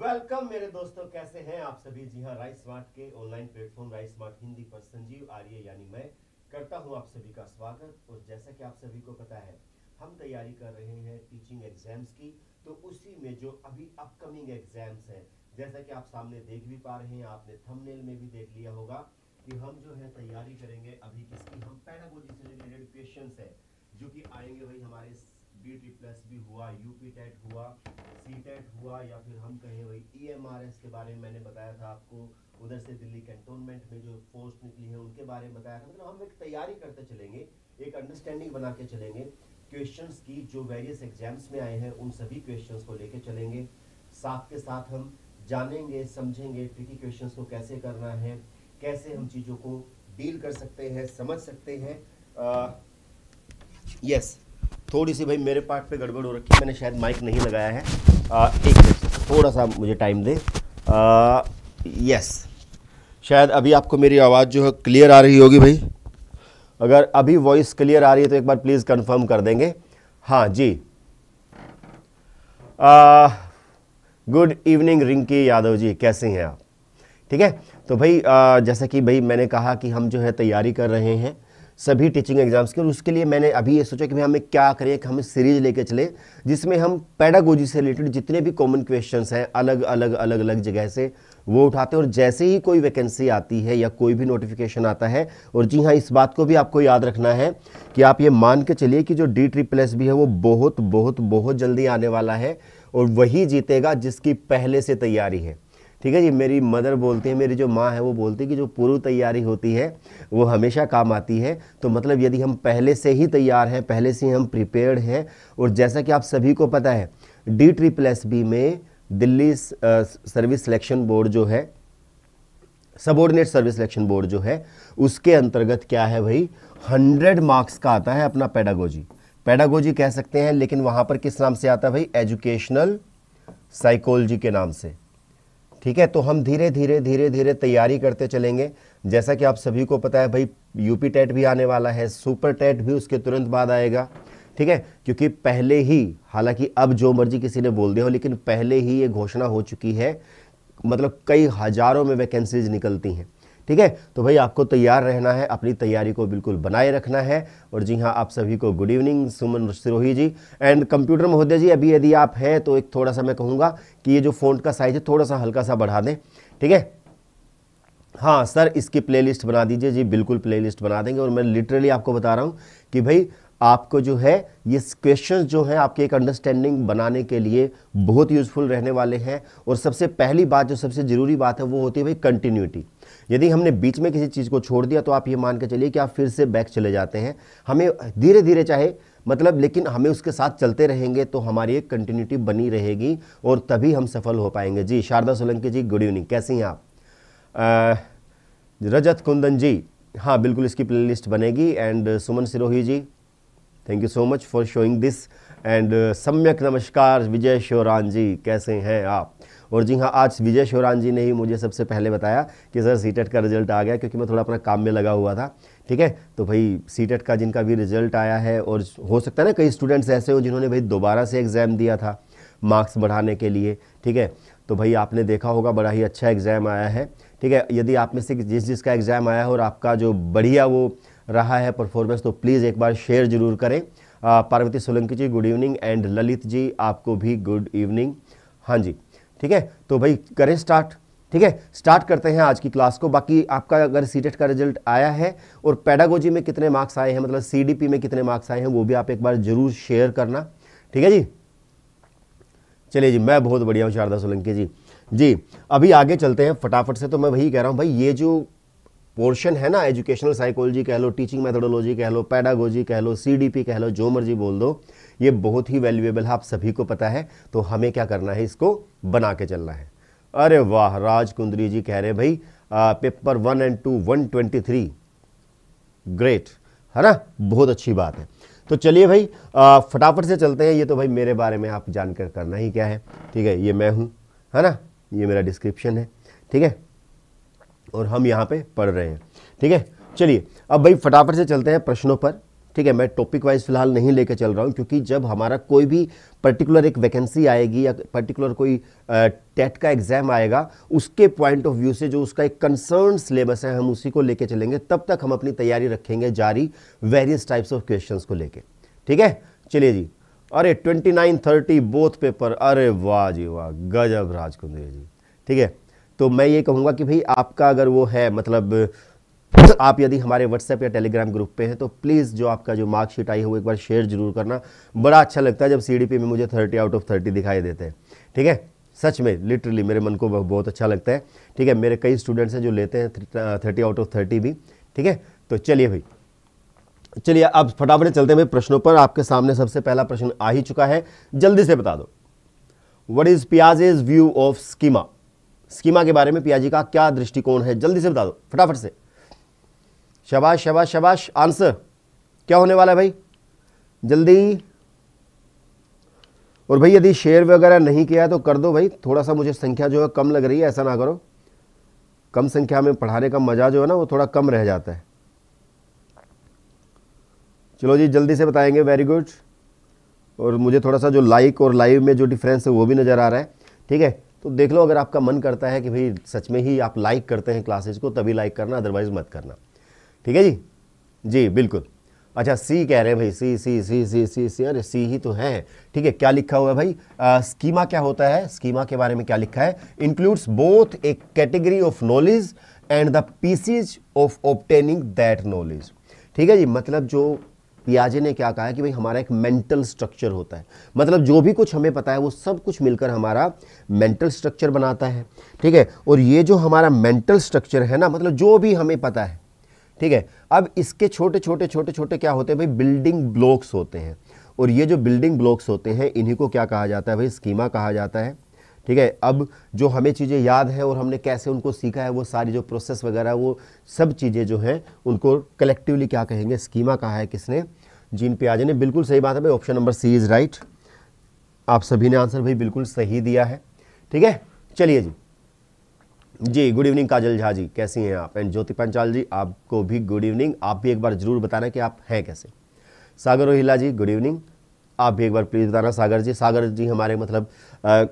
Welcome मेरे दोस्तों कैसे हैं आप सभी जी हाँ राइस स्मार्ट के online platform Rice Smart Hindi पर संजीव आर्य यानी मैं करता हूं आप सभी का स्वागत और जैसा कि आप सभी को पता है हम तैयारी कर रहे हैं टीचिंग एग्जाम्स की तो उसी में जो अभी अपकमिंग एग्जाम्स हैं जैसा कि आप सामने देख भी पा रहे हैं आपने थमनेल में भी देख लिया होगा कि हम जो है तैयारी करेंगे अभी किसकी हम पैडागोजी से रिलेटेड क्वेश्चन है जो कि आएंगे वही हमारे बी प्लस भी हुआ यू पी टेट हुआ सी टेट हुआ या फिर हम कहें वही ई एम आर एस के बारे में मैंने बताया था आपको उधर से दिल्ली कैंटोनमेंट में जो पोस्ट निकली है उनके बारे में बताया था मतलब हम एक तैयारी करते चलेंगे एक अंडरस्टैंडिंग बना के चलेंगे क्वेश्चंस की जो वेरियस एग्जाम्स में आए हैं उन सभी क्वेश्चंस को लेके चलेंगे साथ के साथ हम जानेंगे समझेंगे ट्रिकी क्वेश्चंस को कैसे करना है कैसे हम चीज़ों को डील कर सकते हैं समझ सकते हैं यस uh, yes. थोड़ी सी भाई मेरे पार्ट पे गड़बड़ हो रखी है मैंने शायद माइक नहीं लगाया है आ, एक मिनट थोड़ा सा मुझे टाइम दे आ, यस शायद अभी आपको मेरी आवाज़ जो है क्लियर आ रही होगी भाई अगर अभी वॉइस क्लियर आ रही है तो एक बार प्लीज़ कंफर्म कर देंगे हाँ जी गुड इवनिंग रिंकी यादव जी कैसे हैं आप ठीक है तो भाई जैसा कि भाई मैंने कहा कि हम जो है तैयारी कर रहे हैं सभी टीचिंग एग्जाम्स के और उसके लिए मैंने अभी ये सोचा कि भाई हमें क्या करें कि हमें सीरीज लेके चले जिसमें हम पैडागोजी से रिलेटेड जितने भी कॉमन क्वेश्चन हैं अलग अलग अलग अलग जगह से वो उठाते हैं और जैसे ही कोई वैकेंसी आती है या कोई भी नोटिफिकेशन आता है और जी हाँ इस बात को भी आपको याद रखना है कि आप ये मान के चलिए कि जो डी ट्री प्लस भी है वो बहुत बहुत बहुत जल्दी आने वाला है और वही जीतेगा जिसकी पहले से तैयारी है ठीक है जी मेरी मदर बोलती है मेरी जो माँ है वो बोलती है कि जो पूर्व तैयारी होती है वो हमेशा काम आती है तो मतलब यदि हम पहले से ही तैयार हैं पहले से हम प्रिपेयर्ड हैं और जैसा कि आप सभी को पता है डी ट्री प्लस बी में दिल्ली सर्विस सिलेक्शन बोर्ड जो है सबॉर्डिनेट सर्विस सिलेक्शन बोर्ड जो है उसके अंतर्गत क्या है भाई हंड्रेड मार्क्स का आता है अपना पैडागोजी पैडागोजी कह सकते हैं लेकिन वहाँ पर किस नाम से आता है भाई एजुकेशनल साइकोलॉजी के नाम से ठीक है तो हम धीरे धीरे धीरे धीरे तैयारी करते चलेंगे जैसा कि आप सभी को पता है भाई यूपी टेट भी आने वाला है सुपर टेट भी उसके तुरंत बाद आएगा ठीक है क्योंकि पहले ही हालांकि अब जो मर्जी किसी ने बोल दिया हो लेकिन पहले ही ये घोषणा हो चुकी है मतलब कई हज़ारों में वैकेंसीज निकलती हैं ठीक है तो भाई आपको तैयार रहना है अपनी तैयारी को बिल्कुल बनाए रखना है और जी हाँ आप सभी को good evening Suman Sirohi ji and computer महोदय जी अभी यदि आप हैं तो एक थोड़ा सा मैं कहूँगा कि ये जो फोन का साइज़ है थोड़ा सा हल्का सा बढ़ा दें ठीक है हाँ सर इसकी प्लेलिस्ट बना दीजिए जी बिल्कुल प्लेलिस्ट बना देंगे और मैं लिटरली आपको बता रहा हूँ कि भाई आपको जो है ये क्वेश्चंस जो हैं आपके एक अंडरस्टैंडिंग बनाने के लिए बहुत यूज़फुल रहने वाले हैं और सबसे पहली बात जो सबसे ज़रूरी बात है वो होती है भाई कंटिन्यूटी यदि हमने बीच में किसी चीज़ को छोड़ दिया तो आप ये मान के चलिए कि आप फिर से बैक चले जाते हैं हमें धीरे धीरे चाहे मतलब लेकिन हमें उसके साथ चलते रहेंगे तो हमारी एक कंटिन्यूटी बनी रहेगी और तभी हम सफल हो पाएंगे जी शारदा सोलंकी जी गुड इवनिंग कैसी हैं आप रजत कुंदन जी हाँ बिल्कुल इसकी प्लेलिस्ट बनेगी and Suman Sirohi ji thank you so much for showing this and Samyak नमस्कार विजय शोरान जी कैसे हैं आप और जी हाँ आज विजय शोरान जी ने ही मुझे सबसे पहले बताया कि सर सी e का रिजल्ट आ गया क्योंकि मैं थोड़ा अपना काम में लगा हुआ था ठीक है तो भाई सी e का जिनका भी रिजल्ट आया है और हो सकता है ना कई स्टूडेंट्स ऐसे हो जिन्होंने भाई दोबारा से एग्ज़ाम दिया था मार्क्स बढ़ाने के लिए ठीक है तो भाई आपने देखा होगा बड़ा ही अच्छा एग्ज़ाम आया है ठीक है यदि आप में से जिस जिसका एग्ज़ाम आया है और आपका जो बढ़िया वो रहा है परफॉर्मेंस तो प्लीज़ एक बार शेयर ज़रूर करें Parvati Solanki ji good evening and Lalit ji आपको भी गुड इवनिंग हाँ जी ठीक है तो भाई करें स्टार्ट ठीक है स्टार्ट करते हैं आज की क्लास को बाकी आपका अगर सीटेट का रिजल्ट आया है और पैडागोजी में कितने मार्क्स आए हैं मतलब सीडीपी में कितने मार्क्स आए हैं वो भी आप एक बार जरूर शेयर करना ठीक है जी चलिए जी मैं बहुत बढ़िया हूँ शारदा सोलंकी जी जी अभी आगे चलते हैं फटाफट से तो मैं वही कह रहा हूँ भाई ये जो पोर्शन है ना एजुकेशनल साइकोलॉजी कह लो टीचिंग मेथोडोलॉजी कह लो पैडागोजी कह लो सी कह लो जो मर्जी बोल दो ये बहुत ही वैल्यूएबल है आप सभी को पता है तो हमें क्या करना है इसको बना के चलना है अरे वाह राज कुंदरी जी कह रहे भाई आ, paper one and two one twenty three great है ना बहुत अच्छी बात है तो चलिए भाई फटाफट से चलते हैं ये तो भाई मेरे बारे में आप जानकर करना ही क्या है ठीक है ये मैं हूँ है ना ये मेरा डिस्क्रिप्शन है ठीक है और हम यहाँ पे पढ़ रहे हैं ठीक है चलिए अब भाई फटाफट से चलते हैं प्रश्नों पर ठीक है मैं टॉपिक वाइज फिलहाल नहीं लेकर चल रहा हूँ क्योंकि जब हमारा कोई भी पर्टिकुलर एक वैकेंसी आएगी या पर्टिकुलर कोई टेट का एग्ज़ाम आएगा उसके पॉइंट ऑफ व्यू से जो उसका एक कंसर्न सिलेबस है हम उसी को लेकर चलेंगे तब तक हम अपनी तैयारी रखेंगे जारी वेरियस टाइप्स ऑफ क्वेश्चन को लेकर ठीक है चलिए जी अरे twenty nine thirty both paper अरे वाह जी वाह गजब राज जी ठीक है तो मैं ये कहूँगा कि भाई आपका अगर वो है मतलब तो आप यदि हमारे व्हाट्सएप या टेलीग्राम ग्रुप पे हैं तो प्लीज़ जो आपका जो मार्कशीट आई है वो एक बार शेयर जरूर करना बड़ा अच्छा लगता है जब सी में मुझे थर्टी आउट ऑफ थर्टी दिखाई देते हैं ठीक है सच में लिटरली मेरे मन को बहुत अच्छा लगता है ठीक है मेरे कई स्टूडेंट्स हैं जो लेते हैं थर्टी आउट ऑफ थर्टी भी ठीक है तो चलिए भाई चलिए अब फटाफट चलते हैं भाई प्रश्नों पर आपके सामने सबसे पहला प्रश्न आ ही चुका है जल्दी से बता दो what is is view of schema schema के बारे में पियाजी का क्या दृष्टिकोण है जल्दी से बता दो फटाफट से शबाश शबाश शबाश आंसर क्या होने वाला है भाई जल्दी और भाई यदि शेयर वगैरह नहीं किया है तो कर दो भाई थोड़ा सा मुझे संख्या जो है कम लग रही है ऐसा ना करो कम संख्या में पढ़ाने का मज़ा जो है ना वो थोड़ा कम रह जाता है चलो जी जल्दी से बताएंगे वेरी गुड और मुझे थोड़ा सा जो लाइक और लाइव में जो डिफरेंस है वो भी नज़र आ रहा है ठीक है तो देख लो अगर आपका मन करता है कि भाई सच में ही आप लाइक करते हैं क्लासेज को तभी लाइक करना अदरवाइज़ मत करना ठीक है जी जी बिल्कुल अच्छा सी कह रहे हैं भाई सी सी सी सी सी सी अरे सी ही तो है ठीक है क्या लिखा हुआ है भाई आ, स्कीमा क्या होता है स्कीमा के बारे में क्या लिखा है includes both a category of knowledge and the pieces of obtaining that knowledge ठीक है जी मतलब जो पियाजे ने क्या कहा है कि भाई हमारा एक मेंटल स्ट्रक्चर होता है मतलब जो भी कुछ हमें पता है वो सब कुछ मिलकर हमारा मेंटल स्ट्रक्चर बनाता है ठीक है और ये जो हमारा मेंटल स्ट्रक्चर है ना मतलब जो भी हमें पता है ठीक है अब इसके छोटे छोटे छोटे छोटे क्या होते हैं भाई बिल्डिंग ब्लॉक्स होते हैं और ये जो बिल्डिंग ब्लॉक्स होते हैं इन्हीं को क्या कहा जाता है भाई स्कीमा कहा जाता है ठीक है अब जो हमें चीज़ें याद हैं और हमने कैसे उनको सीखा है वो सारी जो प्रोसेस वगैरह वो सब चीज़ें जो हैं उनको कलेक्टिवली क्या कहेंगे स्कीमा कहा है किसने जीन पियाजे ने बिल्कुल सही बात है भाई option number C is right आप सभी ने आंसर भाई बिल्कुल सही दिया है ठीक है चलिए जी जी गुड इवनिंग काजल झा जी कैसी हैं आप एंड ज्योति पंचाल जी आपको भी गुड इवनिंग आप भी एक बार ज़रूर बताना कि आप हैं कैसे सागर रोहिला जी गुड इवनिंग आप भी एक बार प्लीज़ बताना सागर जी सागर जी हमारे मतलब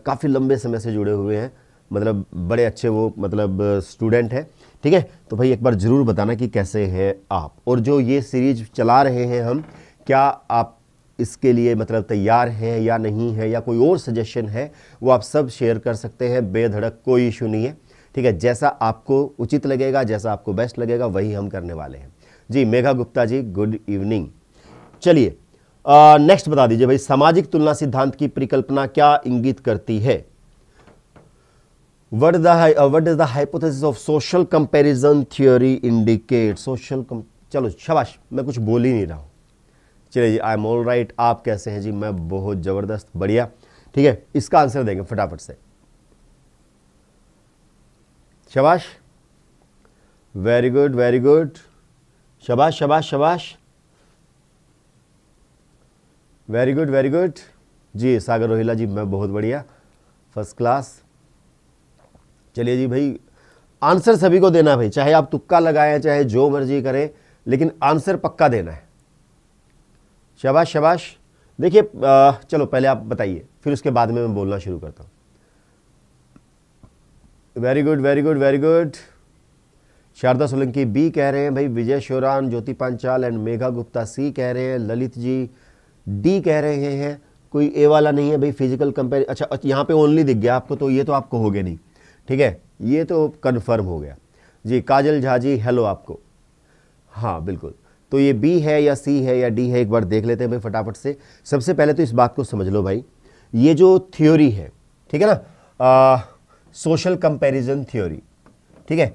काफ़ी लंबे समय से जुड़े हुए हैं मतलब बड़े अच्छे वो मतलब स्टूडेंट हैं ठीक है तो भाई एक बार ज़रूर बताना कि कैसे हैं आप और जो ये सीरीज चला रहे हैं हम क्या आप इसके लिए मतलब तैयार हैं या नहीं है या कोई और सजेशन है वो आप सब शेयर कर सकते हैं बेधड़क कोई इशू नहीं है ठीक है जैसा आपको उचित लगेगा जैसा आपको बेस्ट लगेगा वही हम करने वाले हैं जी मेघा गुप्ता जी गुड इवनिंग चलिए नेक्स्ट बता दीजिए भाई सामाजिक तुलना सिद्धांत की परिकल्पना क्या इंगित करती है what the what is does of social comparison theory indicate social चलो शबाश मैं कुछ बोल ही नहीं रहा हूँ चलिए जी आई एम ऑल राइट आप कैसे हैं जी मैं बहुत ज़बरदस्त बढ़िया ठीक है इसका आंसर देंगे फटाफट से शबाश वेरी गुड वेरी गुड शबाश शबाश शबाश वेरी गुड वेरी गुड जी सागर रोहिला जी मैं बहुत बढ़िया फर्स्ट क्लास चलिए जी भाई आंसर सभी को देना भाई चाहे आप तुक्का लगाएं चाहे जो मर्जी करें लेकिन आंसर पक्का देना है शबाश शबाश देखिए चलो पहले आप बताइए फिर उसके बाद में मैं बोलना शुरू करता हूँ very good very good very good Sharda Solanki B कह रहे हैं भाई विजय शोरान ज्योति पांचाल एंड मेघा गुप्ता सी कह रहे हैं ललित जी डी कह रहे हैं कोई ए वाला नहीं है भाई फिजिकल कंपेयर अच्छा यहाँ पे ओनली दिख गया आपको तो ये तो आप कहोगे नहीं ठीक है ये तो कन्फर्म हो गया जी काजल झा जी हेलो आपको हाँ बिल्कुल तो ये बी है या सी है या डी है एक बार देख लेते हैं भाई फटाफट से सबसे पहले तो इस बात को समझ लो भाई ये जो थ्योरी है ठीक है ना आ, सोशल कंपैरिजन थ्योरी ठीक है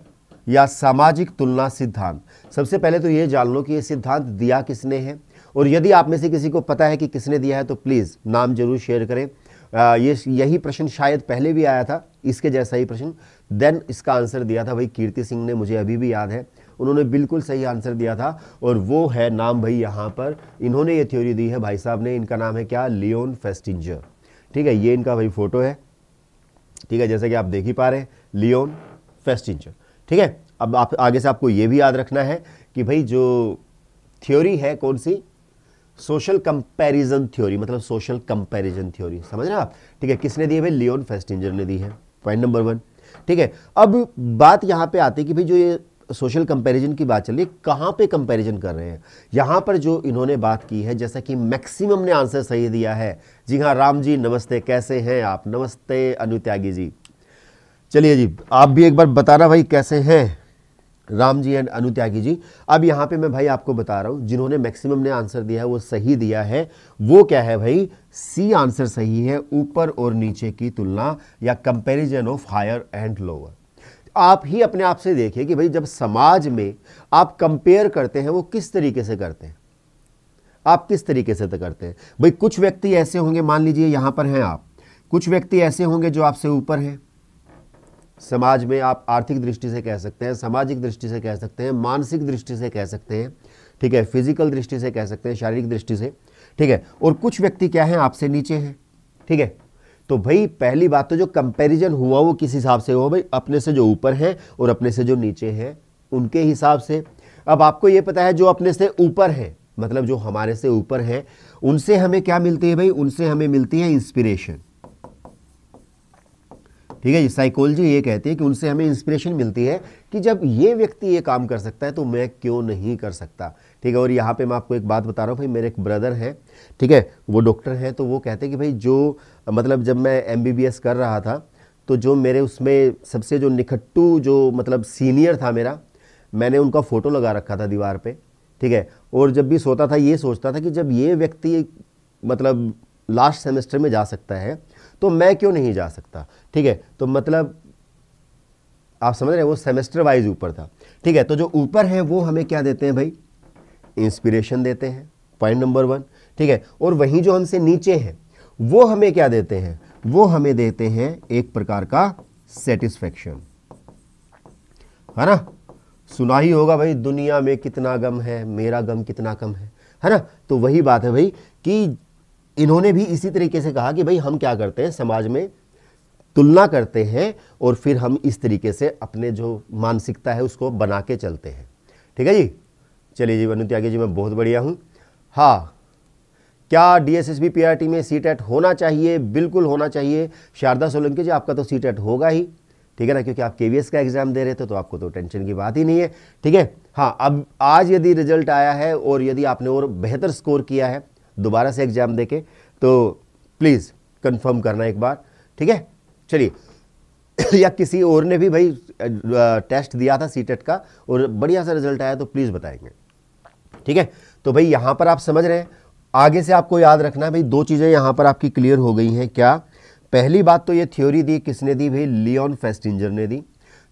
या सामाजिक तुलना सिद्धांत सबसे पहले तो ये जान लो कि ये सिद्धांत दिया किसने है और यदि आप में से किसी को पता है कि किसने दिया है तो प्लीज़ नाम जरूर शेयर करें आ, ये यही प्रश्न शायद पहले भी आया था इसके जैसा ही प्रश्न देन इसका आंसर दिया था भाई कीर्ति सिंह ने मुझे अभी भी याद है उन्होंने बिल्कुल सही आंसर दिया था और वो है नाम भाई यहाँ पर इन्होंने ये थ्योरी दी है भाई साहब ने इनका नाम है क्या लियोन फेस्टिंजर ठीक है ये इनका भाई फोटो है ठीक है जैसे कि आप देख ही पा रहे हैं लियोन फेस्टिंचर ठीक है अब आप आगे से आपको ये भी याद रखना है कि भाई जो थ्योरी है कौन सी सोशल कंपैरिजन थ्योरी मतलब सोशल कंपैरिजन थ्योरी समझ रहे आप ठीक है किसने दी है भाई लियोन फेस्टिंजर ने दी है पॉइंट नंबर वन ठीक है अब बात यहाँ पे आती है कि भाई जो ये सोशल कंपैरिजन की बात चलिए कहाँ पे कंपैरिजन कर रहे हैं यहाँ पर जो इन्होंने बात की है जैसा कि मैक्सिमम ने आंसर सही दिया है जी हाँ राम जी नमस्ते कैसे हैं आप नमस्ते अनुत्यागी जी चलिए जी आप भी एक बार बताना भाई कैसे हैं राम जी एंड अनुत्यागी जी अब यहाँ पे मैं भाई आपको बता रहा हूँ जिन्होंने मैक्सिमम ने आंसर दिया है वो सही दिया है वो क्या है भाई सी आंसर सही है ऊपर और नीचे की तुलना या comparison of higher and lower आप ही अपने आप से देखिए कि भाई जब समाज में आप कंपेयर करते हैं वो किस तरीके से करते हैं आप किस तरीके से करते हैं भाई कुछ व्यक्ति ऐसे होंगे मान लीजिए यहां पर हैं आप कुछ व्यक्ति ऐसे होंगे जो आपसे ऊपर हैं समाज में आप आर्थिक दृष्टि से कह सकते हैं सामाजिक दृष्टि से कह सकते हैं मानसिक दृष्टि से कह सकते हैं ठीक है फिजिकल दृष्टि से कह सकते हैं शारीरिक दृष्टि से ठीक है और कुछ व्यक्ति क्या हैं आपसे नीचे हैं ठीक है तो भाई पहली बात तो जो कंपैरिजन हुआ वो किस हिसाब से हुआ भाई अपने से जो ऊपर है और अपने से जो नीचे है उनके हिसाब से अब आपको ये पता है जो अपने से ऊपर है मतलब जो हमारे से ऊपर है उनसे हमें क्या मिलती है भाई उनसे हमें मिलती है इंस्पिरेशन ठीक है साइकोलॉजी ये कहती है कि उनसे हमें इंस्पिरेशन मिलती है कि जब ये व्यक्ति ये काम कर सकता है तो मैं क्यों नहीं कर सकता ठीक है और यहाँ पे मैं आपको एक बात बता रहा हूँ भाई मेरे एक ब्रदर हैं ठीक है वो डॉक्टर हैं तो वो कहते हैं कि भाई जो मतलब जब मैं एम कर रहा था तो जो मेरे उसमें सबसे जो निखट्टू जो मतलब सीनियर था मेरा मैंने उनका फ़ोटो लगा रखा था दीवार पे ठीक है और जब भी सोता था ये सोचता था कि जब ये व्यक्ति मतलब लास्ट सेमेस्टर में जा सकता है तो मैं क्यों नहीं जा सकता ठीक है तो मतलब आप समझ रहे हैं वो सेमेस्टर वाइज ऊपर था ठीक है तो जो ऊपर है वो हमें क्या देते हैं भाई इंस्पिरेशन देते हैं पॉइंट नंबर वन ठीक है और वहीं जो हमसे नीचे हैं वो हमें क्या देते हैं वो हमें देते हैं एक प्रकार का सेटिस्फेक्शन है ना सुना ही होगा भाई दुनिया में कितना गम है मेरा गम कितना कम है है ना तो वही बात है भाई कि इन्होंने भी इसी तरीके से कहा कि भाई हम क्या करते हैं समाज में तुलना करते हैं और फिर हम इस तरीके से अपने जो मानसिकता है उसको बना के चलते हैं ठीक है जी चलिए जी त्यागी जी मैं बहुत बढ़िया हूँ हाँ क्या डीएसएसबी पीआरटी में सी टेट होना चाहिए बिल्कुल होना चाहिए शारदा सोलंकी जी आपका तो सी टेट होगा ही ठीक है ना क्योंकि आप के का एग्ज़ाम दे रहे थे तो आपको तो टेंशन की बात ही नहीं है ठीक है हाँ अब आज यदि रिजल्ट आया है और यदि आपने और बेहतर स्कोर किया है दोबारा से एग्ज़ाम दे के तो प्लीज़ कन्फर्म करना एक बार ठीक है चलिए या किसी और ने भी भाई टेस्ट दिया था सी का और बढ़िया सा रिजल्ट आया तो प्लीज़ बताएंगे ठीक है तो भाई यहाँ पर आप समझ रहे हैं आगे से आपको याद रखना है भाई दो चीज़ें यहाँ पर आपकी क्लियर हो गई हैं क्या पहली बात तो ये थ्योरी दी किसने दी भाई लियोन फेस्टिंजर ने दी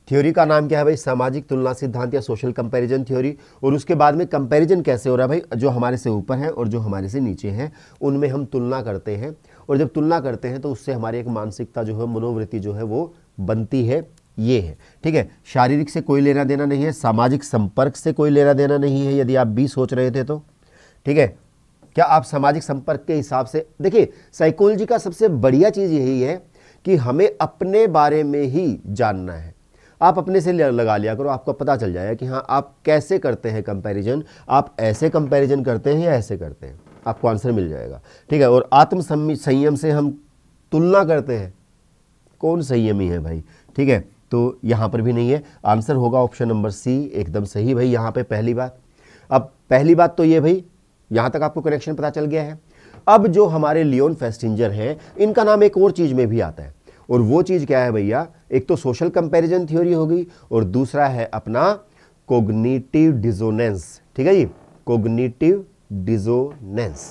थ्योरी का नाम क्या है भाई सामाजिक तुलना सिद्धांत या सोशल कंपैरिजन थ्योरी और उसके बाद में कंपैरिजन कैसे हो रहा है भाई जो हमारे से ऊपर है और जो हमारे से नीचे हैं उनमें हम तुलना करते हैं और जब तुलना करते हैं तो उससे हमारी एक मानसिकता जो है मनोवृत्ति जो है वो बनती है ये है ठीक है शारीरिक से कोई लेना देना नहीं है सामाजिक संपर्क से कोई लेना देना नहीं है यदि आप बी सोच रहे थे तो ठीक है क्या आप सामाजिक संपर्क के हिसाब से देखिए साइकोलॉजी का सबसे बढ़िया चीज़ यही है कि हमें अपने बारे में ही जानना है आप अपने से लगा लिया करो आपको पता चल जाएगा कि हाँ आप कैसे करते हैं कंपैरिजन आप ऐसे कंपैरिजन करते हैं या ऐसे करते हैं आपको आंसर मिल जाएगा ठीक है और आत्म संयम से हम तुलना करते हैं कौन संयमी है भाई ठीक है तो यहाँ पर भी नहीं है आंसर होगा ऑप्शन नंबर सी एकदम सही भाई यहाँ पे पहली बात अब पहली बात तो ये भाई यहां तक आपको कनेक्शन पता चल गया है अब जो हमारे लियोन फेस्टिंजर हैं इनका नाम एक और चीज़ में भी आता है और वो चीज़ क्या है भैया एक तो सोशल कंपैरिजन थ्योरी होगी और दूसरा है अपना कोग्निटिव डिजोनेंस ठीक है जी कोग्निटिव डिजोनेंस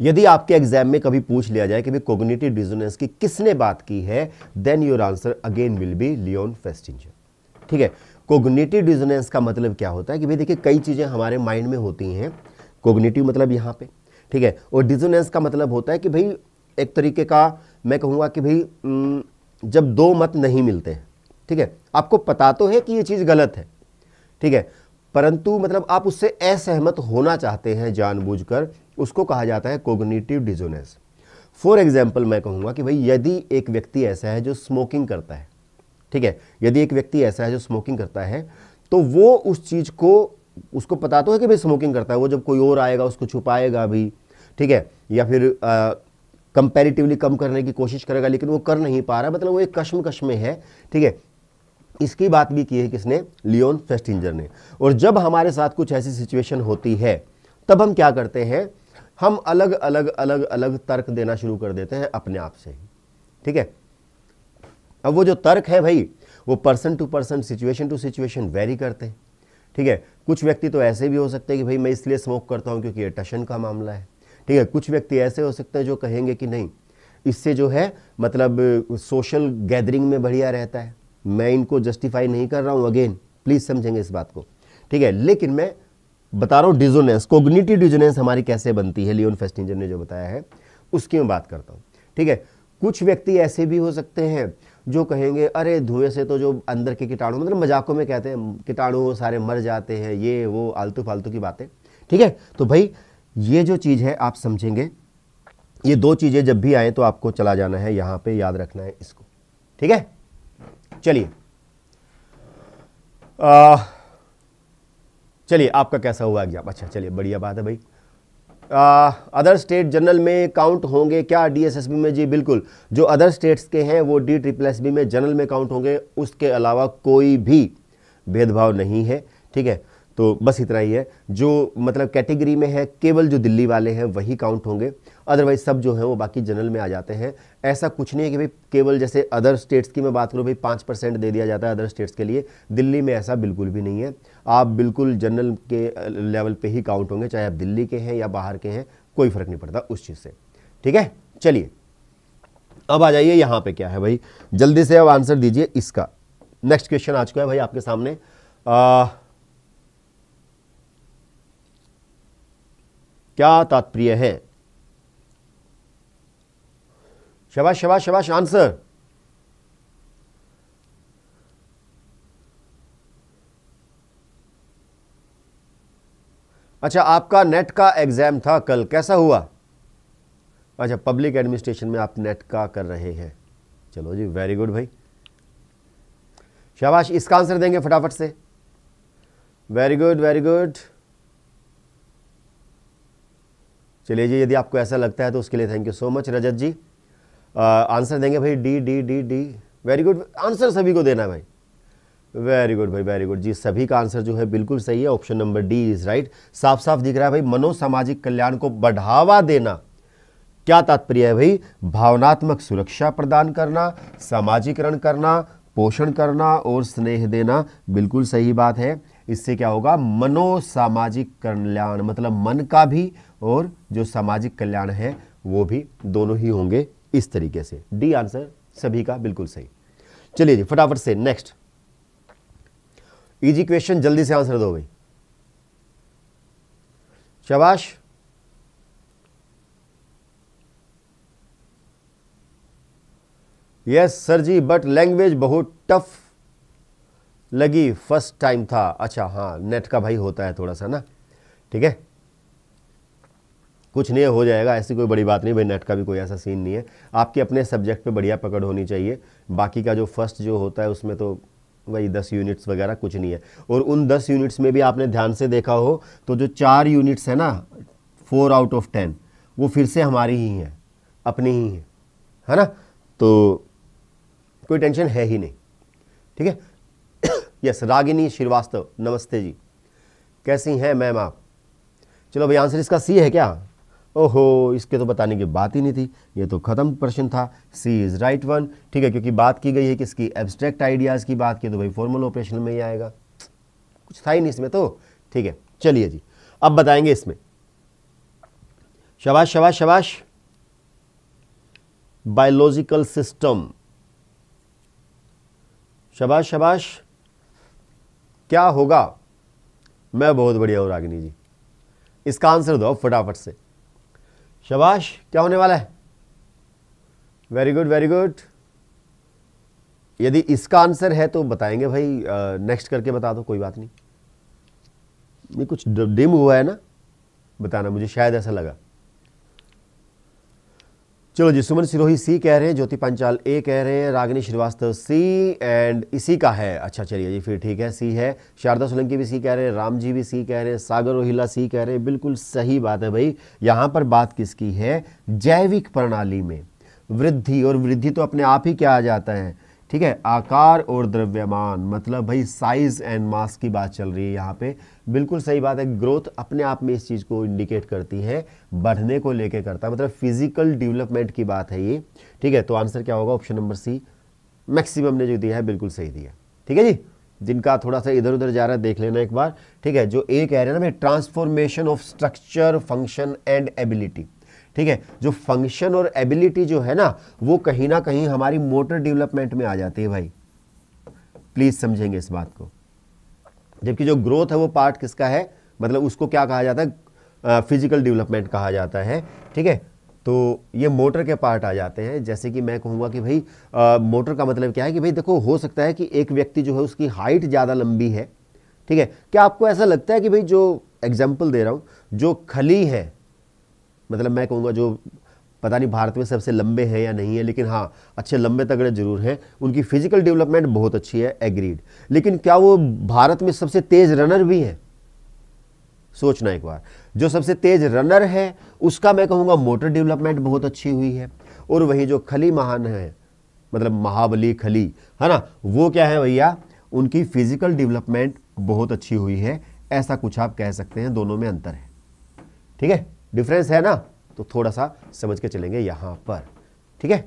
यदि आपके एग्जाम में कभी पूछ लिया जाए कि भाई कोग्निटिव डिजोनेंस की किसने बात की है then your answer again will be Leon Festinger ठीक है कोग्नेटिव डिजोनेंस का मतलब क्या होता है कि भाई देखिए कई चीज़ें हमारे माइंड में होती हैं कोग्नेटिव मतलब यहाँ पे ठीक है और डिजोनेंस का मतलब होता है कि भाई एक तरीके का मैं कहूँगा कि भाई जब दो मत नहीं मिलते हैं ठीक है आपको पता तो है कि ये चीज़ गलत है ठीक है परंतु मतलब आप उससे असहमत होना चाहते हैं जानबूझकर उसको कहा जाता है कोग्नेटिव डिजोनेंस फॉर एग्जाम्पल मैं कहूँगा कि भाई यदि एक व्यक्ति ऐसा है जो स्मोकिंग करता है ठीक है यदि एक व्यक्ति ऐसा है जो स्मोकिंग करता है तो वो उस चीज़ को उसको पता तो है कि भाई स्मोकिंग करता है वो जब कोई और आएगा उसको छुपाएगा भी ठीक है या फिर कंपेरिटिवली कम करने की कोशिश करेगा लेकिन वो कर नहीं पा रहा मतलब वो एक कश्म कश्मे में है ठीक है इसकी बात भी की है किसने लियोन फेस्टिंजर ने और जब हमारे साथ कुछ ऐसी सिचुएशन होती है तब हम क्या करते हैं हम अलग अलग अलग अलग तर्क देना शुरू कर देते हैं अपने आप से ही ठीक है अब वो जो तर्क है भाई वो person to person situation to situation vary करते हैं ठीक है कुछ व्यक्ति तो ऐसे भी हो सकते हैं कि भाई मैं इसलिए स्मोक करता हूँ क्योंकि ये टशन का मामला है ठीक है कुछ व्यक्ति ऐसे हो सकते हैं जो कहेंगे कि नहीं इससे जो है मतलब सोशल गैदरिंग में बढ़िया रहता है मैं इनको जस्टिफाई नहीं कर रहा हूँ अगेन प्लीज़ समझेंगे इस बात को ठीक है लेकिन मैं बता रहा हूँ डिजोनेंस कोग्निटिव डिजोनेंस हमारी कैसे बनती है लियोन फेस्टिंजर ने जो बताया है उसकी मैं बात करता हूँ ठीक है कुछ व्यक्ति ऐसे भी हो सकते हैं जो कहेंगे अरे धुएं से तो जो अंदर के कीटाणु मतलब मजाकों में कहते हैं कीटाणु सारे मर जाते हैं ये वो आलतू फालतू की बातें ठीक है तो भाई ये जो चीज़ है आप समझेंगे ये दो चीज़ें जब भी आए तो आपको चला जाना है यहाँ पे याद रखना है इसको ठीक है चलिए चलिए आपका कैसा हुआ एग्जाम अच्छा चलिए बढ़िया बात है भाई अदर स्टेट जनरल में काउंट होंगे क्या डीएसएसबी में जी बिल्कुल जो अदर स्टेट्स के हैं वो डी ट्रिपल एस बी में जनरल में काउंट होंगे उसके अलावा कोई भी भेदभाव नहीं है ठीक है तो बस इतना ही है जो मतलब कैटेगरी में है केवल जो दिल्ली वाले हैं वही काउंट होंगे अदरवाइज सब जो है वो बाकी जनरल में आ जाते हैं ऐसा कुछ नहीं है कि भाई केवल जैसे अदर स्टेट्स की मैं बात करूँ भाई पाँच परसेंट दे दिया जाता है अदर स्टेट्स के लिए दिल्ली में ऐसा बिल्कुल भी नहीं है आप बिल्कुल जनरल के लेवल पे ही काउंट होंगे चाहे आप दिल्ली के हैं या बाहर के हैं कोई फ़र्क नहीं पड़ता उस चीज़ से ठीक है चलिए अब आ जाइए यहाँ पे क्या है भाई जल्दी से अब आंसर दीजिए इसका नेक्स्ट क्वेश्चन आ चुका है भाई आपके सामने आ, क्या तात्पर्य है शबाश शबाश शबाश आंसर अच्छा आपका नेट का एग्ज़ाम था कल कैसा हुआ अच्छा पब्लिक एडमिनिस्ट्रेशन में आप नेट का कर रहे हैं चलो जी वेरी गुड भाई शाबाश इसका आंसर देंगे फटाफट से वेरी गुड वेरी गुड चलिए जी यदि आपको ऐसा लगता है तो उसके लिए thank you so much Rajat ji answer देंगे भाई D D D D very good answer सभी को देना है भाई वेरी गुड भाई वेरी गुड जी सभी का आंसर जो है बिल्कुल सही है option number D is right साफ साफ दिख रहा है भाई मनोसामाजिक कल्याण को बढ़ावा देना क्या तात्पर्य है भाई भावनात्मक सुरक्षा प्रदान करना सामाजिकरण करना पोषण करना और स्नेह देना बिल्कुल सही बात है इससे क्या होगा मनोसामाजिक कल्याण मतलब मन का भी और जो सामाजिक कल्याण है वो भी दोनों ही होंगे इस तरीके से डी आंसर सभी का बिल्कुल सही चलिए जी फटाफट से नेक्स्ट इजी क्वेश्चन जल्दी से आंसर दो भाई शबाश यस सर जी बट लैंग्वेज बहुत टफ लगी फर्स्ट टाइम था अच्छा हाँ नेट का भाई होता है थोड़ा सा ना ठीक है कुछ नहीं हो जाएगा ऐसी कोई बड़ी बात नहीं भाई नेट का भी कोई ऐसा सीन नहीं है आपके अपने सब्जेक्ट पे बढ़िया पकड़ होनी चाहिए बाकी का जो फर्स्ट जो होता है उसमें तो वही दस यूनिट्स वगैरह कुछ नहीं है और उन दस यूनिट्स में भी आपने ध्यान से देखा हो तो जो चार यूनिट्स है ना फोर आउट ऑफ टेन वो फिर से हमारी ही हैं अपनी ही हैं है ना तो कोई टेंशन है ही नहीं ठीक है यस रागिनी श्रीवास्तव नमस्ते जी कैसी हैं मैम आप चलो भाई आंसर इसका सी है क्या ओहो इसके तो बताने की बात ही नहीं थी ये तो ख़त्म प्रश्न था सी इज़ राइट वन ठीक है क्योंकि बात की गई है किसकी एब्स्ट्रैक्ट आइडियाज़ की बात की तो भाई फॉर्मल ऑपरेशन में ही आएगा कुछ था ही नहीं इसमें तो ठीक है चलिए जी अब बताएंगे इसमें शबाश शबाश शबाश बायोलॉजिकल सिस्टम शबाश शबाश क्या होगा मैं बहुत बढ़िया हूं रागिनी जी इसका आंसर दो फटाफट से शबाश क्या होने वाला है वेरी गुड वेरी गुड यदि इसका आंसर है तो बताएंगे भाई नेक्स्ट करके बता दो कोई बात नहीं ये कुछ डिम हुआ है ना बताना मुझे शायद ऐसा लगा चलो जी सुमन सिरोही सी कह रहे हैं ज्योति पंचाल ए कह रहे हैं रागिनी श्रीवास्तव सी एंड इसी का है अच्छा चलिए जी फिर ठीक है सी है शारदा सोलंकी भी सी कह रहे हैं राम जी भी सी कह रहे हैं सागर रोहिला सी कह रहे हैं बिल्कुल सही बात है भाई यहाँ पर बात किसकी है जैविक प्रणाली में वृद्धि और वृद्धि तो अपने आप ही क्या आ जाता है ठीक है आकार और द्रव्यमान मतलब भाई साइज एंड मास की बात चल रही है यहाँ पे बिल्कुल सही बात है ग्रोथ अपने आप में इस चीज़ को इंडिकेट करती है बढ़ने को लेके करता है मतलब फिजिकल डेवलपमेंट की बात है ये ठीक है तो आंसर क्या होगा ऑप्शन नंबर सी मैक्सिमम ने जो दिया है बिल्कुल सही दिया ठीक है जी जिनका थोड़ा सा इधर उधर जा रहा है देख लेना एक बार ठीक है जो ए कह रहे हैं ना भाई transformation of structure function and ability ठीक है जो फंक्शन और एबिलिटी जो है ना वो कहीं ना कहीं हमारी मोटर डेवलपमेंट में आ जाती है भाई प्लीज समझेंगे इस बात को जबकि जो ग्रोथ है वो पार्ट किसका है मतलब उसको क्या कहा जाता है फिजिकल डेवलपमेंट कहा जाता है ठीक है तो ये मोटर के पार्ट आ जाते हैं जैसे कि मैं कहूँगा कि भाई आ, मोटर का मतलब क्या है कि भाई देखो हो सकता है कि एक व्यक्ति जो है उसकी हाइट ज़्यादा लंबी है ठीक है क्या आपको ऐसा लगता है कि भाई जो एग्जाम्पल दे रहा हूँ जो खली है मतलब मैं कहूँगा जो पता नहीं भारत में सबसे लंबे हैं या नहीं है लेकिन हाँ अच्छे लंबे तगड़े जरूर हैं उनकी फिजिकल डेवलपमेंट बहुत अच्छी है एग्रीड लेकिन क्या वो भारत में सबसे तेज़ रनर भी है सोचना एक बार जो सबसे तेज़ रनर है उसका मैं कहूँगा मोटर डेवलपमेंट बहुत अच्छी हुई है और वहीं जो खली महान है मतलब महाबली खली है ना वो क्या है भैया उनकी फिजिकल डेवलपमेंट बहुत अच्छी हुई है ऐसा कुछ आप कह सकते हैं दोनों में अंतर है ठीक है डिफरेंस है ना तो थोड़ा सा समझ के चलेंगे यहां पर ठीक है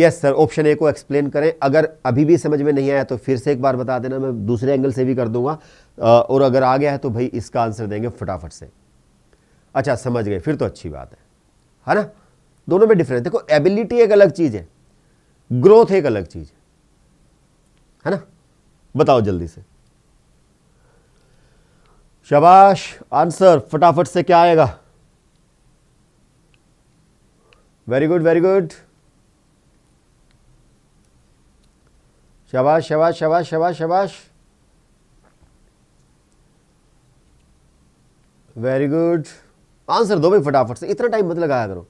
यस सर ऑप्शन ए को एक्सप्लेन करें अगर अभी भी समझ में नहीं आया तो फिर से एक बार बता देना मैं दूसरे एंगल से भी कर दूंगा uh, और अगर आ गया है तो भाई इसका आंसर देंगे फटाफट से अच्छा समझ गए फिर तो अच्छी बात है है ना दोनों में डिफरेंस देखो एबिलिटी एक अलग चीज़ है ग्रोथ एक अलग चीज़ है ना बताओ जल्दी से शबाश आंसर फटाफट से क्या आएगा वेरी गुड वेरी गुड शबाश शबाश शबाश शबाश शबाश वेरी गुड आंसर दो भाई फटाफट से इतना टाइम मत लगाया करो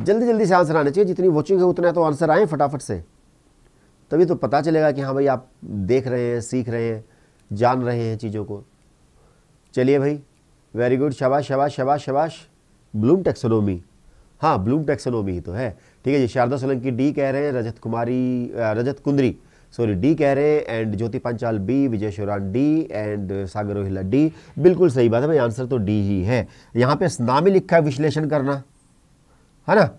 जल्दी जल्दी से आंसर आने चाहिए जितनी वॉचिंग है उतना तो आंसर आए फटाफट से तभी तो पता चलेगा कि हाँ भाई आप देख रहे हैं सीख रहे हैं जान रहे हैं चीज़ों को चलिए भाई वेरी गुड शबाश शबाश शबाश शबाश ब्लूम टेक्सोनोमी हाँ ब्लूम टेक्सोनोमी ही तो है ठीक है ये शारदा सोलंकी डी कह रहे हैं रजत कुमारी रजत कुंदरी सॉरी डी कह रहे हैं and Jyoti Panchal B Vijay Shoran D and Sagar Rohila D बिल्कुल सही बात है भाई आंसर तो डी ही है यहाँ पे नाम ही लिखा है विश्लेषण करना है ना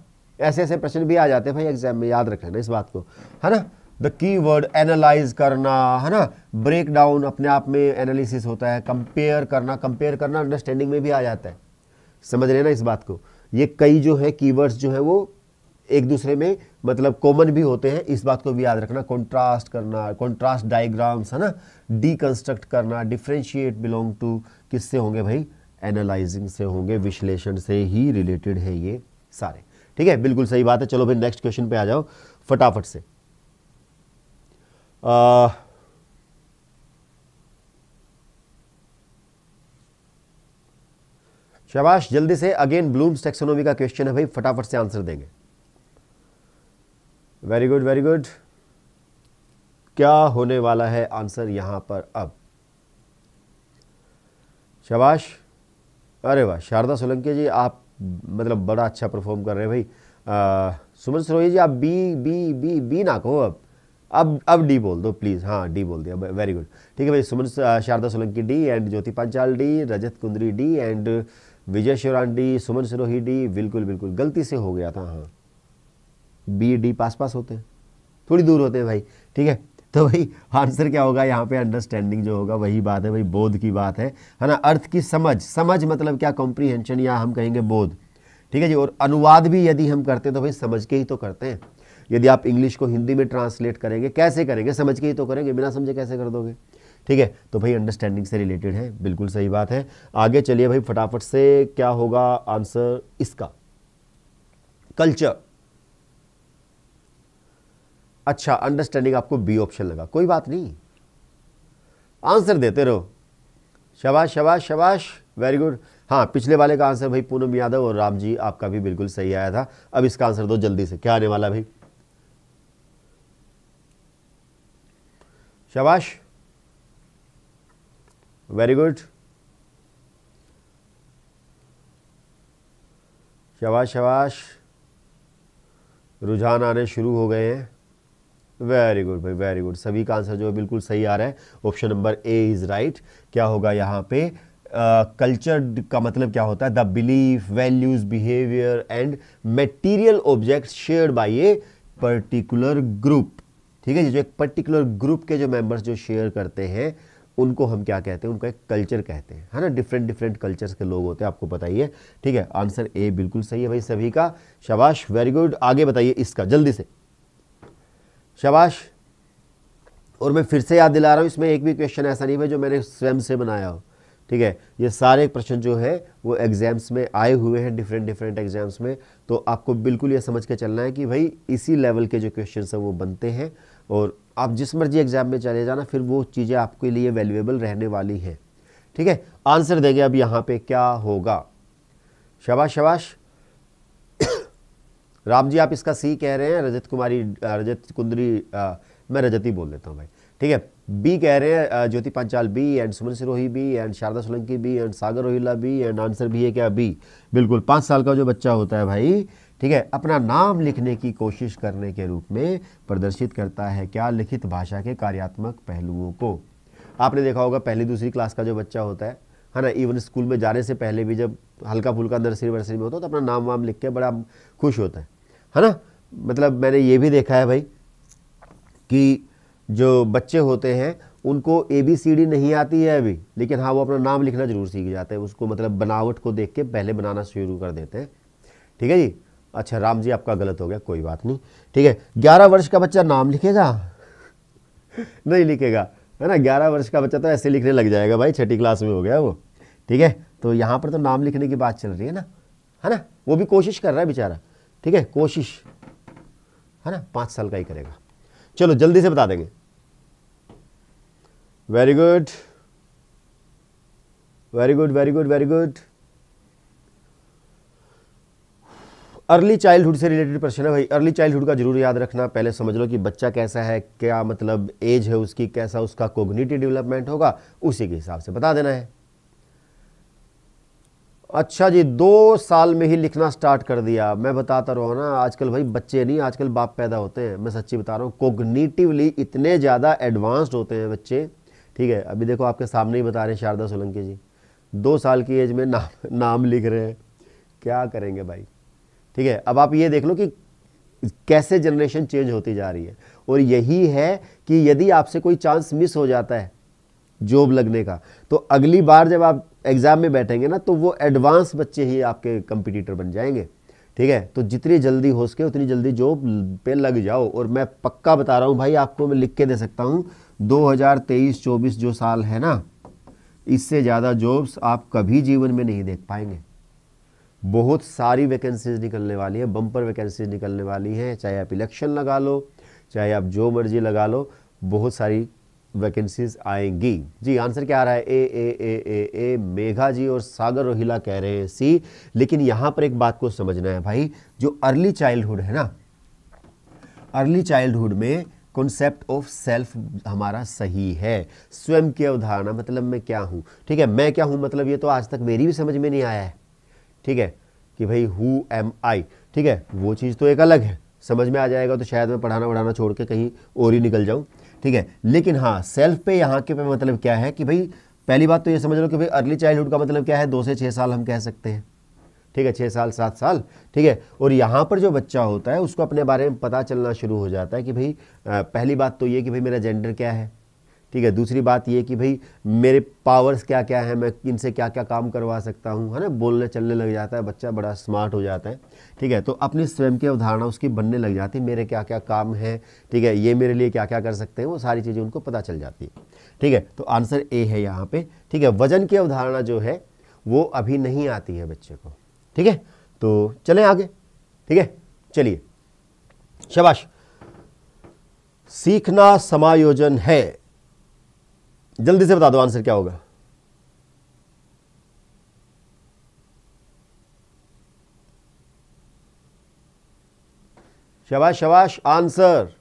ऐसे ऐसे प्रश्न भी आ जाते हैं भाई एग्जाम में याद रख लेना इस बात को है ना द वर्ड एनालाइज करना है ना ब्रेक डाउन अपने आप में एनालिसिस होता है कंपेयर करना कंपेयर करना अंडरस्टैंडिंग में भी आ जाता है समझ रहे ना इस बात को ये कई जो है कीवर्ड्स जो है वो एक दूसरे में मतलब कॉमन भी होते हैं इस बात को भी याद रखना कॉन्ट्रास्ट करना कॉन्ट्रास्ट डायग्राम्स है ना डीकंस्ट्रक्ट करना डिफ्रेंशिएट बिलोंग टू किससे होंगे भाई एनालाइजिंग से होंगे विश्लेषण से ही रिलेटेड है ये सारे ठीक है बिल्कुल सही बात है चलो भाई नेक्स्ट क्वेश्चन पे आ जाओ फटाफट से Uh, शबाश जल्दी से अगेन ब्लूम्स टेक्सोनोमी का क्वेश्चन है भाई फटाफट से आंसर देंगे वेरी गुड वेरी गुड क्या होने वाला है आंसर यहां पर अब शबाश अरे वाह शारदा सोलंकी जी आप मतलब बड़ा अच्छा परफॉर्म कर रहे हैं भाई सुमन सरोही जी आप बी बी बी बी ना कहो अब अब अब डी बोल दो प्लीज़ हाँ डी बोल दिया वेरी गुड ठीक है भाई Suman Sharda Solanki D and Jyoti Panchal D Rajat Kundri D and Vijay Shivran D Suman Sirohi D बिल्कुल बिल्कुल गलती से हो गया था हाँ बी डी पास पास होते हैं थोड़ी दूर होते हैं भाई ठीक है तो भाई आंसर क्या होगा यहाँ पे अंडरस्टैंडिंग जो होगा वही बात है भाई बोध की बात है है ना अर्थ की समझ समझ मतलब क्या कॉम्प्रीहेंशन या हम कहेंगे बोध ठीक है जी और अनुवाद भी यदि हम करते हैं तो भाई समझ के ही तो करते हैं यदि आप इंग्लिश को हिंदी में ट्रांसलेट करेंगे कैसे करेंगे समझ के ही तो करेंगे बिना समझे कैसे कर दोगे ठीक है तो भाई अंडरस्टैंडिंग से रिलेटेड है बिल्कुल सही बात है आगे चलिए भाई फटाफट से क्या होगा आंसर इसका कल्चर अच्छा अंडरस्टैंडिंग आपको बी ऑप्शन लगा कोई बात नहीं आंसर देते रहो शबाश शबाश शबाश वेरी गुड हाँ पिछले वाले का आंसर भाई पूनम यादव और राम जी आपका भी बिल्कुल सही आया था अब इसका आंसर दो जल्दी से क्या आने वाला भाई शाबाश वेरी गुड शबाश शबाश रुझान आने शुरू हो गए हैं वेरी गुड भाई वेरी गुड सभी का आंसर जो है बिल्कुल सही आ रहा है option number A is right क्या होगा यहाँ पे कल्चर uh, का मतलब क्या होता है the belief values behaviour and material object shared by a particular group ठीक है जो एक पर्टिकुलर ग्रुप के जो मेंबर्स जो शेयर करते हैं उनको हम क्या कहते हैं उनको एक कल्चर कहते हैं है ना डिफरेंट डिफरेंट कल्चर्स के लोग होते हैं आपको बताइए ठीक है आंसर ए बिल्कुल सही है भाई सभी का शबाश वेरी गुड आगे बताइए इसका जल्दी से शबाश और मैं फिर से याद दिला रहा हूँ इसमें एक भी क्वेश्चन ऐसा नहीं है जो मैंने स्वयं से बनाया हो ठीक है ये सारे प्रश्न जो है वो एग्ज़ाम्स में आए हुए हैं डिफरेंट डिफरेंट एग्ज़ाम्स में तो आपको बिल्कुल ये समझ के चलना है कि भाई इसी लेवल के जो क्वेश्चन हैं वो बनते हैं और आप जिस मर्जी एग्ज़ाम में चले जाना फिर वो चीज़ें आपके लिए वैल्यूएबल रहने वाली हैं ठीक है आंसर देंगे अब यहाँ पे क्या होगा शबाश शबाश राम जी आप इसका सी कह रहे हैं रजत कुमारी रजत कुंदरी आ, मैं रजत ही बोल देता हूँ भाई ठीक है बी कह रहे हैं Jyoti Panchal B and Suman Sirohi B and Sharda Solanki B and Sagar Rohila B and answer भी है क्या बी बिल्कुल पाँच साल का जो बच्चा होता है भाई ठीक है अपना नाम लिखने की कोशिश करने के रूप में प्रदर्शित करता है क्या लिखित भाषा के कार्यात्मक पहलुओं को आपने देखा होगा पहली दूसरी क्लास का जो बच्चा होता है है ना इवन स्कूल में जाने से पहले भी जब हल्का फुल्का नर्सरी वर्सरी में होता है तो अपना नाम वाम लिख के बड़ा खुश होता है है ना मतलब मैंने ये भी देखा है भाई कि जो बच्चे होते हैं उनको ए बी सी डी नहीं आती है अभी लेकिन हाँ वो अपना नाम लिखना जरूर सीख जाते हैं उसको मतलब बनावट को देख के पहले बनाना शुरू कर देते हैं ठीक है जी अच्छा राम जी आपका गलत हो गया कोई बात नहीं ठीक है ग्यारह वर्ष का बच्चा नाम लिखेगा नहीं लिखेगा है ना ग्यारह वर्ष का बच्चा तो ऐसे लिखने लग जाएगा भाई छठी क्लास में हो गया वो ठीक है तो यहाँ पर तो नाम लिखने की बात चल रही है ना है ना वो भी कोशिश कर रहा है बेचारा ठीक है कोशिश है ना पाँच साल का ही करेगा चलो जल्दी से बता देंगे very good very good very good very good early childhood से रिलेटेड प्रश्न है भाई अर्ली चाइल्डहुड का जरूर याद रखना पहले समझ लो कि बच्चा कैसा है क्या मतलब एज है उसकी कैसा उसका कोग्निटिव डेवलपमेंट होगा उसी के हिसाब से बता देना है अच्छा जी दो साल में ही लिखना स्टार्ट कर दिया मैं बताता रहा ना आजकल भाई बच्चे नहीं आजकल बाप पैदा होते हैं मैं सच्ची बता रहा हूँ कोग्निटिवली इतने ज़्यादा एडवांस्ड होते हैं बच्चे ठीक है अभी देखो आपके सामने ही बता रहे हैं शारदा सोलंकी जी दो साल की एज में नाम नाम लिख रहे हैं क्या करेंगे भाई ठीक है अब आप ये देख लो कि कैसे जनरेशन चेंज होती जा रही है और यही है कि यदि आपसे कोई चांस मिस हो जाता है जॉब लगने का तो अगली बार जब आप एग्ज़ाम में बैठेंगे ना तो वो एडवांस बच्चे ही आपके कंपिटिटर बन जाएंगे ठीक है तो जितनी जल्दी हो सके उतनी जल्दी जॉब पे लग जाओ और मैं पक्का बता रहा हूँ भाई आपको मैं लिख के दे सकता हूँ 2023-24 जो साल है ना इससे ज़्यादा जॉब्स आप कभी जीवन में नहीं देख पाएंगे बहुत सारी वैकेंसीज निकलने वाली है बम्पर वैकेंसीज निकलने वाली हैं चाहे आप इलेक्शन लगा लो चाहे आप जो मर्जी लगा लो बहुत सारी वैकेंसीज आएंगी जी आंसर क्या आ रहा है ए ए ए ए ए मेघा जी और सागर रोहिला कह रहे हैं सी लेकिन यहाँ पर एक बात को समझना है भाई जो अर्ली चाइल्डहुड है ना अर्ली चाइल्डहुड में कॉन्सेप्ट ऑफ सेल्फ हमारा सही है स्वयं की अवधारणा मतलब मैं क्या हूँ ठीक है मैं क्या हूँ मतलब ये तो आज तक मेरी भी समझ में नहीं आया है ठीक है कि भाई हु एम आई ठीक है वो चीज़ तो एक अलग है समझ में आ जाएगा तो शायद मैं पढ़ाना वढ़ाना छोड़ के कहीं और ही निकल जाऊँ ठीक है लेकिन हाँ सेल्फ पे यहाँ के पे मतलब क्या है कि भाई पहली बात तो ये समझ लो कि भाई अर्ली चाइल्डहुड का मतलब क्या है दो से छः साल हम कह सकते हैं ठीक है छः साल सात साल ठीक है और यहाँ पर जो बच्चा होता है उसको अपने बारे में पता चलना शुरू हो जाता है कि भाई पहली बात तो ये कि भाई मेरा जेंडर क्या है ठीक है दूसरी बात ये कि भाई मेरे पावर्स क्या क्या हैं मैं इनसे क्या क्या काम करवा सकता हूँ है ना बोलने चलने लग जाता है बच्चा बड़ा स्मार्ट हो जाता है ठीक है तो अपनी स्वयं की अवधारणा उसकी बनने लग जाती है मेरे क्या क्या काम है ठीक है ये मेरे लिए क्या क्या कर सकते हैं वो सारी चीज़ें उनको पता चल जाती है ठीक है तो आंसर ए है यहाँ पर ठीक है वजन की अवधारणा जो है वो अभी नहीं आती है बच्चे को ठीक है तो चलें आगे ठीक है चलिए शबाश सीखना समायोजन है जल्दी से बता दो आंसर क्या होगा शबाश शबाश आंसर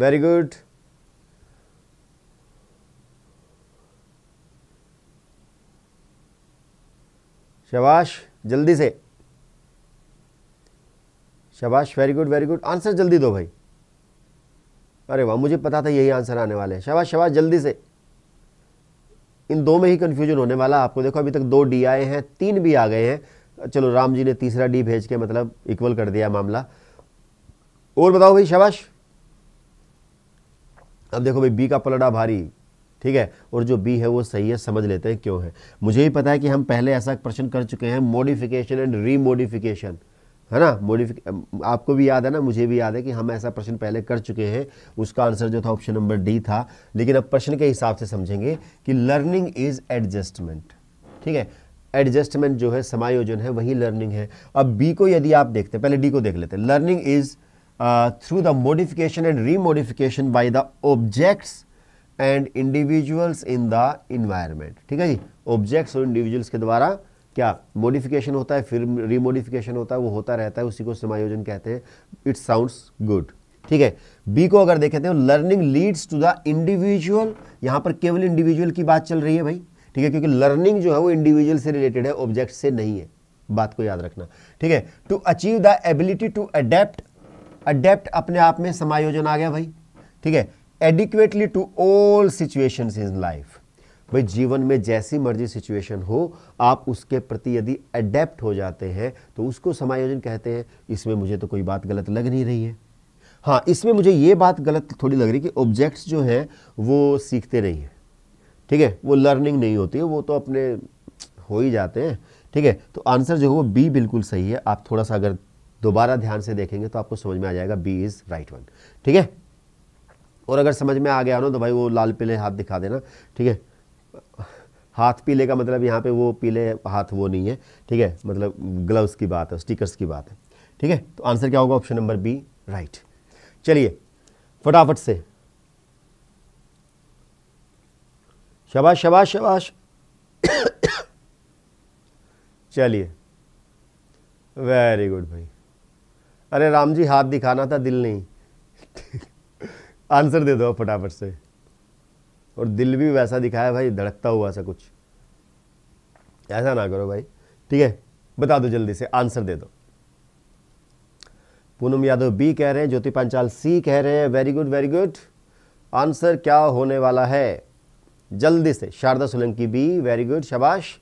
वेरी गुड शबाश जल्दी से शबाश very good very good answer जल्दी दो भाई अरे वाह मुझे पता था यही आंसर आने वाले हैं शबाश शबाश जल्दी से इन दो में ही कन्फ्यूजन होने वाला आपको देखो अभी तक दो डी आए हैं तीन भी आ गए हैं चलो राम जी ने तीसरा डी भेज के मतलब इक्वल कर दिया मामला और बताओ भाई शबाश अब देखो भाई बी का पलड़ा भारी ठीक है और जो बी है वो सही है समझ लेते हैं क्यों है मुझे ही पता है कि हम पहले ऐसा प्रश्न कर चुके हैं मॉडिफिकेशन एंड रीमोडिफिकेशन है ना मोडिफिक आपको भी याद है ना मुझे भी याद है कि हम ऐसा प्रश्न पहले कर चुके हैं उसका आंसर जो था ऑप्शन नंबर डी था लेकिन अब प्रश्न के हिसाब से समझेंगे कि लर्निंग इज़ एडजस्टमेंट ठीक है एडजस्टमेंट जो है समायोजन है वही लर्निंग है अब बी को यदि आप देखते हैं पहले डी को देख लेते हैं learning is through the modification and remodification by the objects and individuals in the environment ठीक है जी ऑब्जेक्ट्स और इंडिविजुअल्स के द्वारा क्या मोडिफिकेशन होता है फिर रीमोडिफिकेशन होता है वो होता रहता है उसी को समायोजन कहते हैं इट साउंड्स गुड ठीक है बी को अगर देखे तो learning leads to the individual यहाँ पर केवल इंडिविजुअल की बात चल रही है भाई ठीक है क्योंकि लर्निंग जो है वो इंडिविजुअल से रिलेटेड है ऑब्जेक्ट से नहीं है बात को याद रखना ठीक है to achieve the ability to adapt adapt अपने आप में समायोजन आ गया भाई ठीक है adequately to all situation in life भाई जीवन में जैसी मर्जी सिचुएशन हो आप उसके प्रति यदि अडेप्ट हो जाते हैं तो उसको समायोजन कहते हैं इसमें मुझे तो कोई बात गलत लग नहीं रही है हाँ इसमें मुझे ये बात गलत थोड़ी लग रही कि ऑब्जेक्ट्स जो हैं वो सीखते नहीं हैं ठीक है वो लर्निंग नहीं होती है वो तो अपने हो ही जाते हैं ठीक है तो आंसर जो है वो बी बिल्कुल सही है आप थोड़ा सा अगर दोबारा ध्यान से देखेंगे तो आपको समझ में आ जाएगा बी इज़ राइट वन ठीक है और अगर समझ में आ गया ना तो भाई वो लाल पीले हाथ दिखा देना ठीक है हाथ पीले का मतलब यहाँ पे वो पीले हाथ वो नहीं है ठीक है मतलब ग्लव्स की बात है स्टिकर्स की बात है ठीक है तो आंसर क्या होगा ऑप्शन नंबर बी राइट चलिए फटाफट से शबाश शबाश शबाश चलिए वेरी गुड भाई अरे राम जी हाथ दिखाना था दिल नहीं आंसर दे दो फटाफट से और दिल भी वैसा दिखाया भाई धड़कता हुआ सा कुछ ऐसा ना करो भाई ठीक है बता दो जल्दी से आंसर दे दो पूनम यादव बी कह रहे हैं ज्योति पांचाल सी कह रहे हैं very good very good answer क्या होने वाला है जल्दी से Sharda Solanki B very good शबाश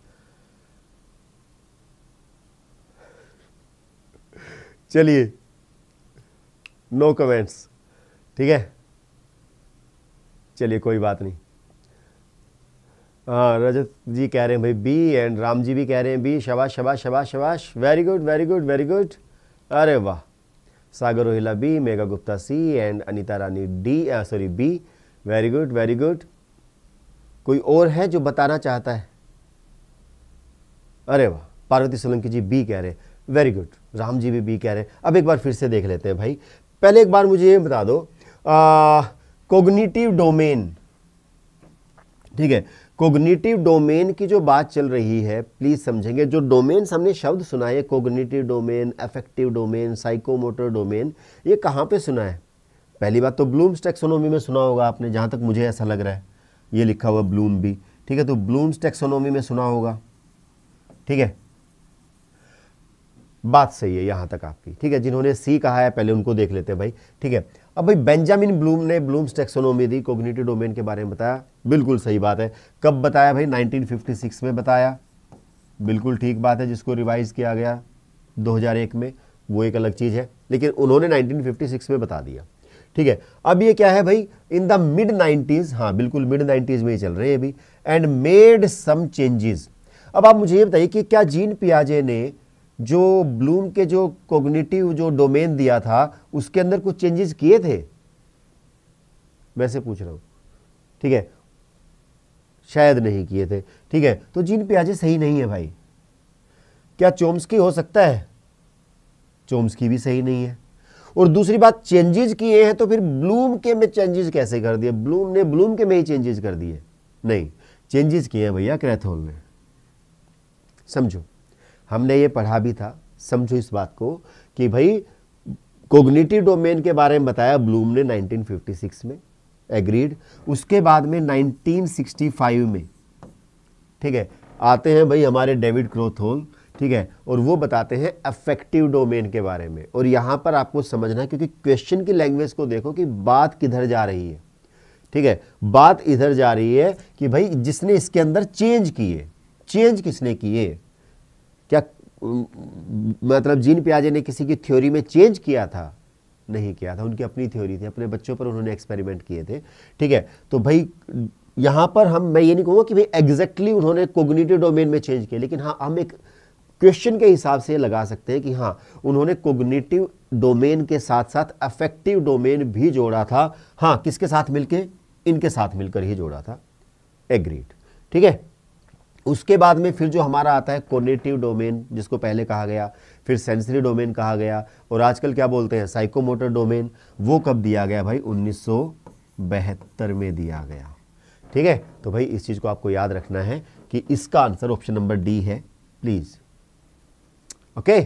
चलिए नो कमेंट्स ठीक है चलिए कोई बात नहीं हाँ रजत जी कह रहे हैं भाई बी एंड राम जी भी कह रहे हैं बी शबाश शबाश शबाश शबाश very good very good very good अरे वाह Sagar Rohila B Megha Gupta C and Anita Rani D sorry B very good very good कोई और है जो बताना चाहता है अरे वाह पार्वती सोलंकी जी बी कह रहे हैं वेरी गुड राम जी भी बी कह रहे हैं अब एक बार फिर से देख लेते हैं भाई पहले एक बार मुझे ये बता दो आ, कोग्निटिव डोमेन ठीक है कोग्निटिव डोमेन की जो बात चल रही है प्लीज़ समझेंगे जो डोमेन हमने शब्द सुना है cognitive domain affective domain psychomotor domain ये कहाँ पे सुना है पहली बात तो ब्लूम्स टेक्सोनोमी में सुना होगा आपने जहाँ तक मुझे ऐसा लग रहा है ये लिखा हुआ ब्लूम भी ठीक है तो ब्लूम्स टेक्सोनोमी में सुना होगा ठीक है बात सही है यहाँ तक आपकी ठीक है जिन्होंने सी कहा है पहले उनको देख लेते हैं भाई ठीक है अब भाई बेंजामिन ब्लूम ने ब्लूम्स टेक्सोनोमी दी कोग्निटिव डोमेन के बारे में बताया बिल्कुल सही बात है कब बताया भाई 1956 में बताया बिल्कुल ठीक बात है जिसको रिवाइज किया गया 2001 में वो एक अलग चीज़ है लेकिन उन्होंने 1956 में बता दिया ठीक है अब ये क्या है भाई इन द मिड नाइन्टीज़ हाँ बिल्कुल मिड नाइन्टीज़ में ही चल रहे हैं अभी एंड मेड सम चेंजेज़ अब आप मुझे ये बताइए कि क्या जीन पियाजे ने जो ब्लूम के जो कोग्निटिव जो डोमेन दिया था उसके अंदर कुछ चेंजेस किए थे मैं से पूछ रहा हूं ठीक है शायद नहीं किए थे ठीक है तो जीन प्याजे सही नहीं है भाई क्या चोम्सकी हो सकता है चोम्सकी भी सही नहीं है और दूसरी बात चेंजेस किए हैं तो फिर ब्लूम के में चेंजेस कैसे कर दिए ब्लूम ने ब्लूम के में ही चेंजेस कर दिए नहीं चेंजेस किए हैं भैया क्रैथोल ने समझो हमने ये पढ़ा भी था समझो इस बात को कि भाई कोग्निटिव डोमेन के बारे में बताया ब्लूम ने 1956 में एग्रीड उसके बाद में 1965 में ठीक है आते हैं भाई हमारे डेविड क्रोथ होल ठीक है और वो बताते हैं अफेक्टिव डोमेन के बारे में और यहाँ पर आपको समझना क्योंकि क्वेश्चन की लैंग्वेज को देखो कि बात किधर जा रही है ठीक है बात इधर जा रही है कि भाई जिसने इसके अंदर चेंज किए चेंज किसने किए मतलब जीन प्याजे ने किसी की थ्योरी में चेंज किया था नहीं किया था उनकी अपनी थ्योरी थी अपने बच्चों पर उन्होंने एक्सपेरिमेंट किए थे ठीक है तो भाई यहाँ पर हम मैं ये नहीं कहूँगा कि भाई एग्जैक्टली उन्होंने कोग्निटिव डोमेन में चेंज किया लेकिन हाँ हम एक क्वेश्चन के हिसाब से लगा सकते हैं कि हाँ उन्होंने कोग्निटिव डोमेन के साथ साथ अफेक्टिव डोमेन भी जोड़ा था हाँ किसके साथ मिलकर इनके साथ मिलकर ही जोड़ा था एग्रीड ठीक है उसके बाद में फिर जो हमारा आता है कोनेटिव डोमेन जिसको पहले कहा गया फिर सेंसरी डोमेन कहा गया और आजकल क्या बोलते हैं साइकोमोटर डोमेन वो कब दिया गया भाई उन्नीस में दिया गया ठीक है तो भाई इस चीज़ को आपको याद रखना है कि इसका आंसर ऑप्शन नंबर डी है प्लीज़ ओके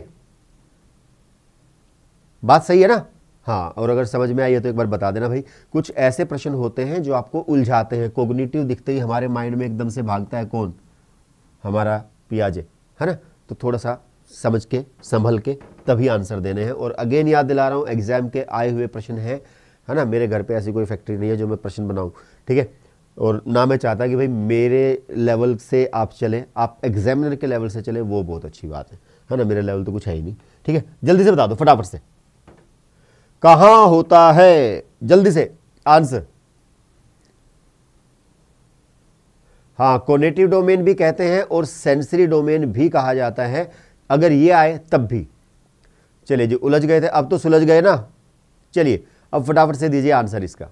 बात सही है ना हाँ और अगर समझ में आई है तो एक बार बता देना भाई कुछ ऐसे प्रश्न होते हैं जो आपको उलझाते हैं कोग्निटिव दिखते ही हमारे माइंड में एकदम से भागता है कौन हमारा पियाजे है ना तो थोड़ा सा समझ के संभल के तभी आंसर देने हैं और अगेन याद दिला रहा हूँ एग्ज़ाम के आए हुए प्रश्न हैं है ना मेरे घर पे ऐसी कोई फैक्ट्री नहीं है जो मैं प्रश्न बनाऊँ ठीक है और ना मैं चाहता कि भाई मेरे लेवल से आप चलें आप एग्जामिनर के लेवल से चलें वो बहुत अच्छी बात है है ना मेरे लेवल तो कुछ है ही नहीं ठीक है जल्दी से बता दो फटाफट से कहाँ होता है जल्दी से आंसर हाँ कोनेटिव डोमेन भी कहते हैं और सेंसरी डोमेन भी कहा जाता है अगर ये आए तब भी चलिए जी उलझ गए थे अब तो सुलझ गए ना चलिए अब फटाफट से दीजिए आंसर इसका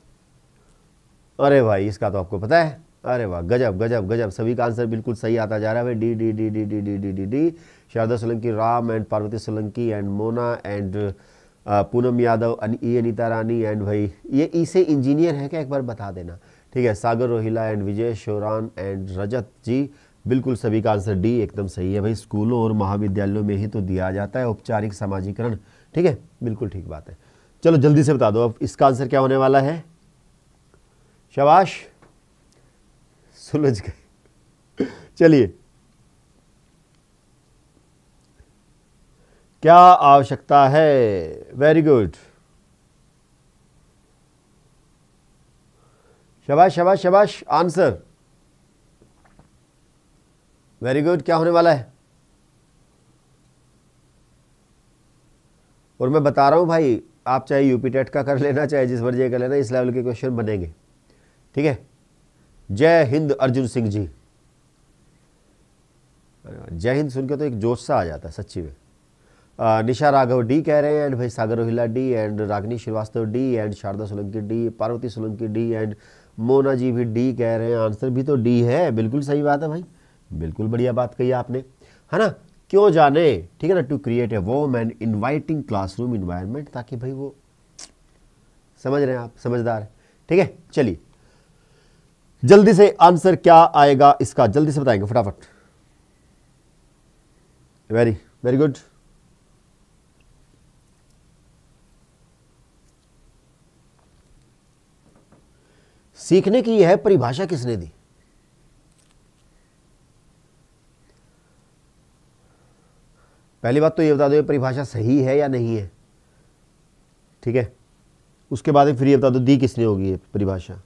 अरे भाई इसका तो आपको पता है अरे वाह गजब गजब गजब सभी का आंसर बिल्कुल सही आता जा रहा है D D D D D D D D D Sharda Solanki Ram and Parvati Solanki and Mona and Poonam Yadav E Anita Rani and भाई ये इसे इंजीनियर है क्या एक बार बता देना ठीक है सागर रोहिला एंड विजय शोरान एंड रजत जी बिल्कुल सभी का आंसर डी एकदम सही है भाई स्कूलों और महाविद्यालयों में ही तो दिया जाता है औपचारिक समाजीकरण ठीक है बिल्कुल ठीक बात है चलो जल्दी से बता दो अब इसका आंसर क्या होने वाला है शबाश सुलझ गए चलिए क्या आवश्यकता है वेरी गुड शबाश शबाश शबाश आंसर वेरी गुड क्या होने वाला है और मैं बता रहा हूँ भाई आप चाहे यूपी टेट का कर लेना चाहे जिस मर्जी कर लेना इस लेवल के क्वेश्चन बनेंगे ठीक है जय हिंद अर्जुन सिंह जी जय हिंद सुन के तो एक जोश सा आ जाता है सच्ची में निशा राघव डी कह रहे हैं एंड भाई Sagar Rohila D and Ragini Srivastava D and Sharda Solanki D Parvati Solanki D and Mona ji भी डी कह रहे हैं आंसर भी तो डी है बिल्कुल सही बात है भाई बिल्कुल बढ़िया बात कही आपने है ना क्यों जाने ठीक है ना टू क्रिएट ए वो मैन इन्वाइटिंग क्लासरूम इन्वायरमेंट ताकि भाई वो समझ रहे हैं आप समझदार ठीक है चलिए जल्दी से आंसर क्या आएगा इसका जल्दी से बताएंगे फटाफट वेरी वेरी गुड सीखने की यह परिभाषा किसने दी पहली बात तो ये बता दो ये परिभाषा सही है या नहीं है ठीक है उसके बाद फिर ये बता दो दी किसने होगी ये परिभाषा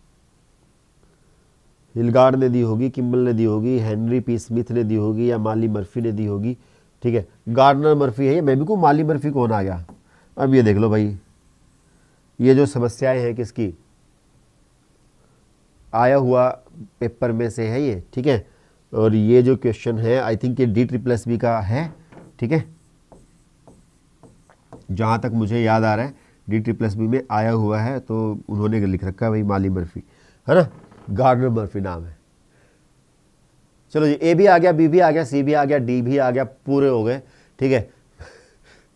हिलगार्ड ने दी होगी किम्बल ने दी होगी हेनरी पी स्मिथ ने दी होगी या माली मर्फी ने दी होगी ठीक है गार्डनर मर्फी है या मैं भी को माली मर्फी कौन आ गया अब ये देख लो भाई ये जो समस्याएं हैं किसकी आया हुआ पेपर में से है ये ठीक है और ये जो क्वेश्चन है आई थिंक ये डी ट्रिप्लस बी का है ठीक है जहाँ तक मुझे याद आ रहा है डी ट्रिप्लस बी में आया हुआ है तो उन्होंने लिख रखा है भाई माली मर्फी है ना गार्डनर मर्फी नाम है चलो जी ए भी आ गया बी भी आ गया सी भी आ गया डी भी आ गया पूरे हो गए ठीक है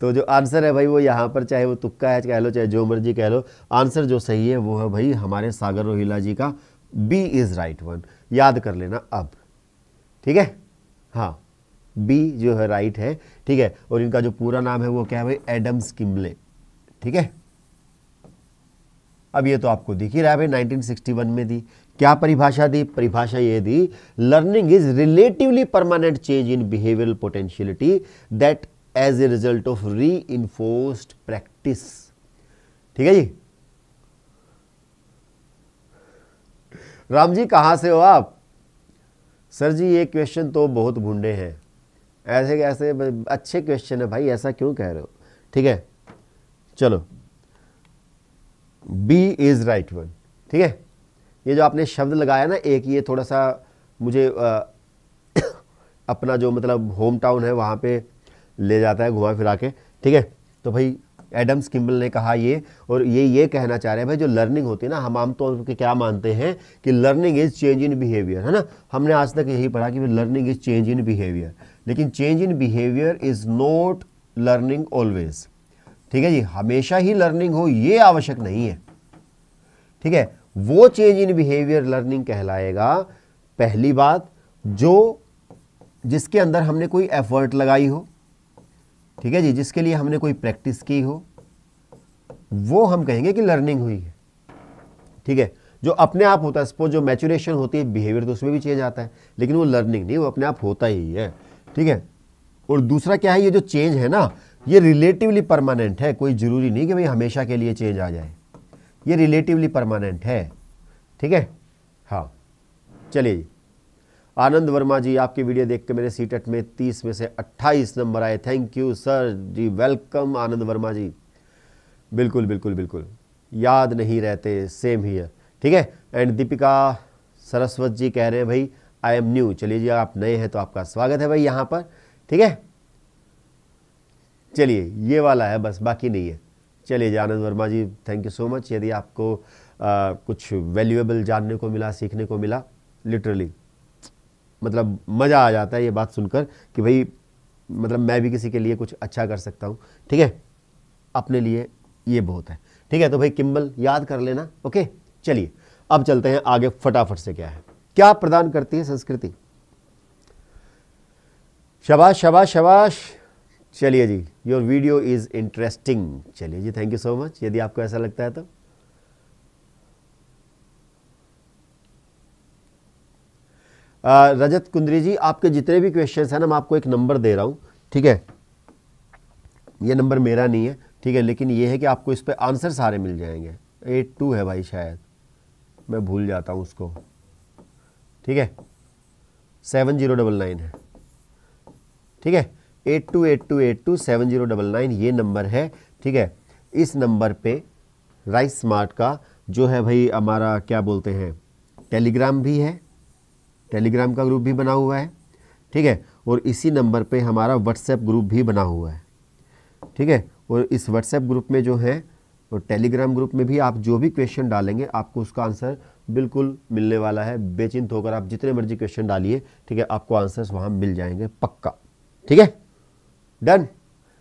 तो जो आंसर है भाई वो यहाँ पर चाहे वो तुक्का है कह लो चाहे जो मर्जी कह लो आंसर जो सही है वो है भाई हमारे सागर रोहिला जी का बी इज़ राइट वन याद कर लेना अब ठीक है हाँ बी जो है राइट है ठीक है और इनका जो पूरा नाम है वो क्या है भाई एडम्स किमले ठीक है अब ये तो आपको दिख ही रहा है भाई 1961 में दी क्या परिभाषा दी परिभाषा ये दी learning is relatively permanent change in behavioural potentiality that as a result of re practice ठीक है जी राम जी कहाँ से हो आप सर जी ये क्वेश्चन तो बहुत भूडे हैं ऐसे ऐसे अच्छे क्वेश्चन है भाई ऐसा क्यों कह रहे हो ठीक है चलो बी इज़ राइट वन ठीक है ये जो आपने शब्द लगाया ना एक ये थोड़ा सा मुझे आ, अपना जो मतलब होम टाउन है वहाँ पे ले जाता है घुमा फिरा के ठीक है तो भाई एडम्स किम्बल ने कहा ये और ये ये कहना चाह रहे हैं भाई जो लर्निंग होती है ना हम आमतौर तो पर क्या मानते हैं कि learning is change in behaviour है ना हमने आज तक यही पढ़ा कि learning is change in behaviour लेकिन change in behaviour is not learning always ठीक है जी हमेशा ही लर्निंग हो ये आवश्यक नहीं है ठीक है वो चेंज इन बिहेवियर लर्निंग कहलाएगा पहली बात जो जिसके अंदर हमने कोई एफर्ट लगाई हो ठीक है जी जिसके लिए हमने कोई प्रैक्टिस की हो वो हम कहेंगे कि लर्निंग हुई है ठीक है जो अपने आप होता है सपोज जो मैचुरेशन होती है बिहेवियर तो उसमें भी चेंज आता है लेकिन वो लर्निंग नहीं वो अपने आप होता ही है ठीक है और दूसरा क्या है ये जो चेंज है ना ये रिलेटिवली परमानेंट है कोई ज़रूरी नहीं कि भाई हमेशा के लिए चेंज आ जाए ये रिलेटिवली परमानेंट है ठीक है हाँ चलिए आनंद वर्मा जी आपकी वीडियो देख के मेरे सीटेट में 30 में से 28 नंबर आए थैंक यू सर जी वेलकम आनंद वर्मा जी बिल्कुल बिल्कुल बिल्कुल याद नहीं रहते सेम ही है ठीक है एंड दीपिका सरस्वत जी कह रहे हैं भाई आई एम न्यू चलिए जी आप नए हैं तो आपका स्वागत है भाई यहाँ पर ठीक है चलिए ये वाला है बस बाकी नहीं है चलिए जी Anand Verma ji thank you so much यदि आपको आ, कुछ वैल्यूएबल जानने को मिला सीखने को मिला लिटरली मतलब मज़ा आ जाता है ये बात सुनकर कि भाई मतलब मैं भी किसी के लिए कुछ अच्छा कर सकता हूँ ठीक है अपने लिए ये बहुत है ठीक है तो भाई किम्बल याद कर लेना ओके चलिए अब चलते हैं आगे फटाफट से क्या है क्या प्रदान करती है संस्कृति शबाश शबाश शबाश चलिए जी योर वीडियो इज़ इंटरेस्टिंग चलिए जी थैंक यू सो मच यदि आपको ऐसा लगता है तो रजत कुंदरी जी आपके जितने भी क्वेश्चन हैं ना मैं आपको एक नंबर दे रहा हूँ ठीक है ये नंबर मेरा नहीं है ठीक है लेकिन ये है कि आपको इस पर आंसर सारे मिल जाएंगे एट टू है भाई शायद मैं भूल जाता हूँ उसको ठीक है सेवन जीरो डबल नाइन है ठीक है eight two eight two eight two seven zero double nine ये नंबर है ठीक है इस नंबर पे राइस स्मार्ट का जो है भाई हमारा क्या बोलते हैं टेलीग्राम भी है टेलीग्राम का ग्रुप भी बना हुआ है ठीक है और इसी नंबर पे हमारा व्हाट्सएप ग्रुप भी बना हुआ है ठीक है और इस व्हाट्सएप ग्रुप में जो है और टेलीग्राम ग्रुप में भी आप जो भी क्वेश्चन डालेंगे आपको उसका आंसर बिल्कुल मिलने वाला है बेचिंत होकर आप जितने मर्जी क्वेश्चन डालिए ठीक है आपको आंसर्स वहाँ मिल जाएंगे पक्का ठीक है डन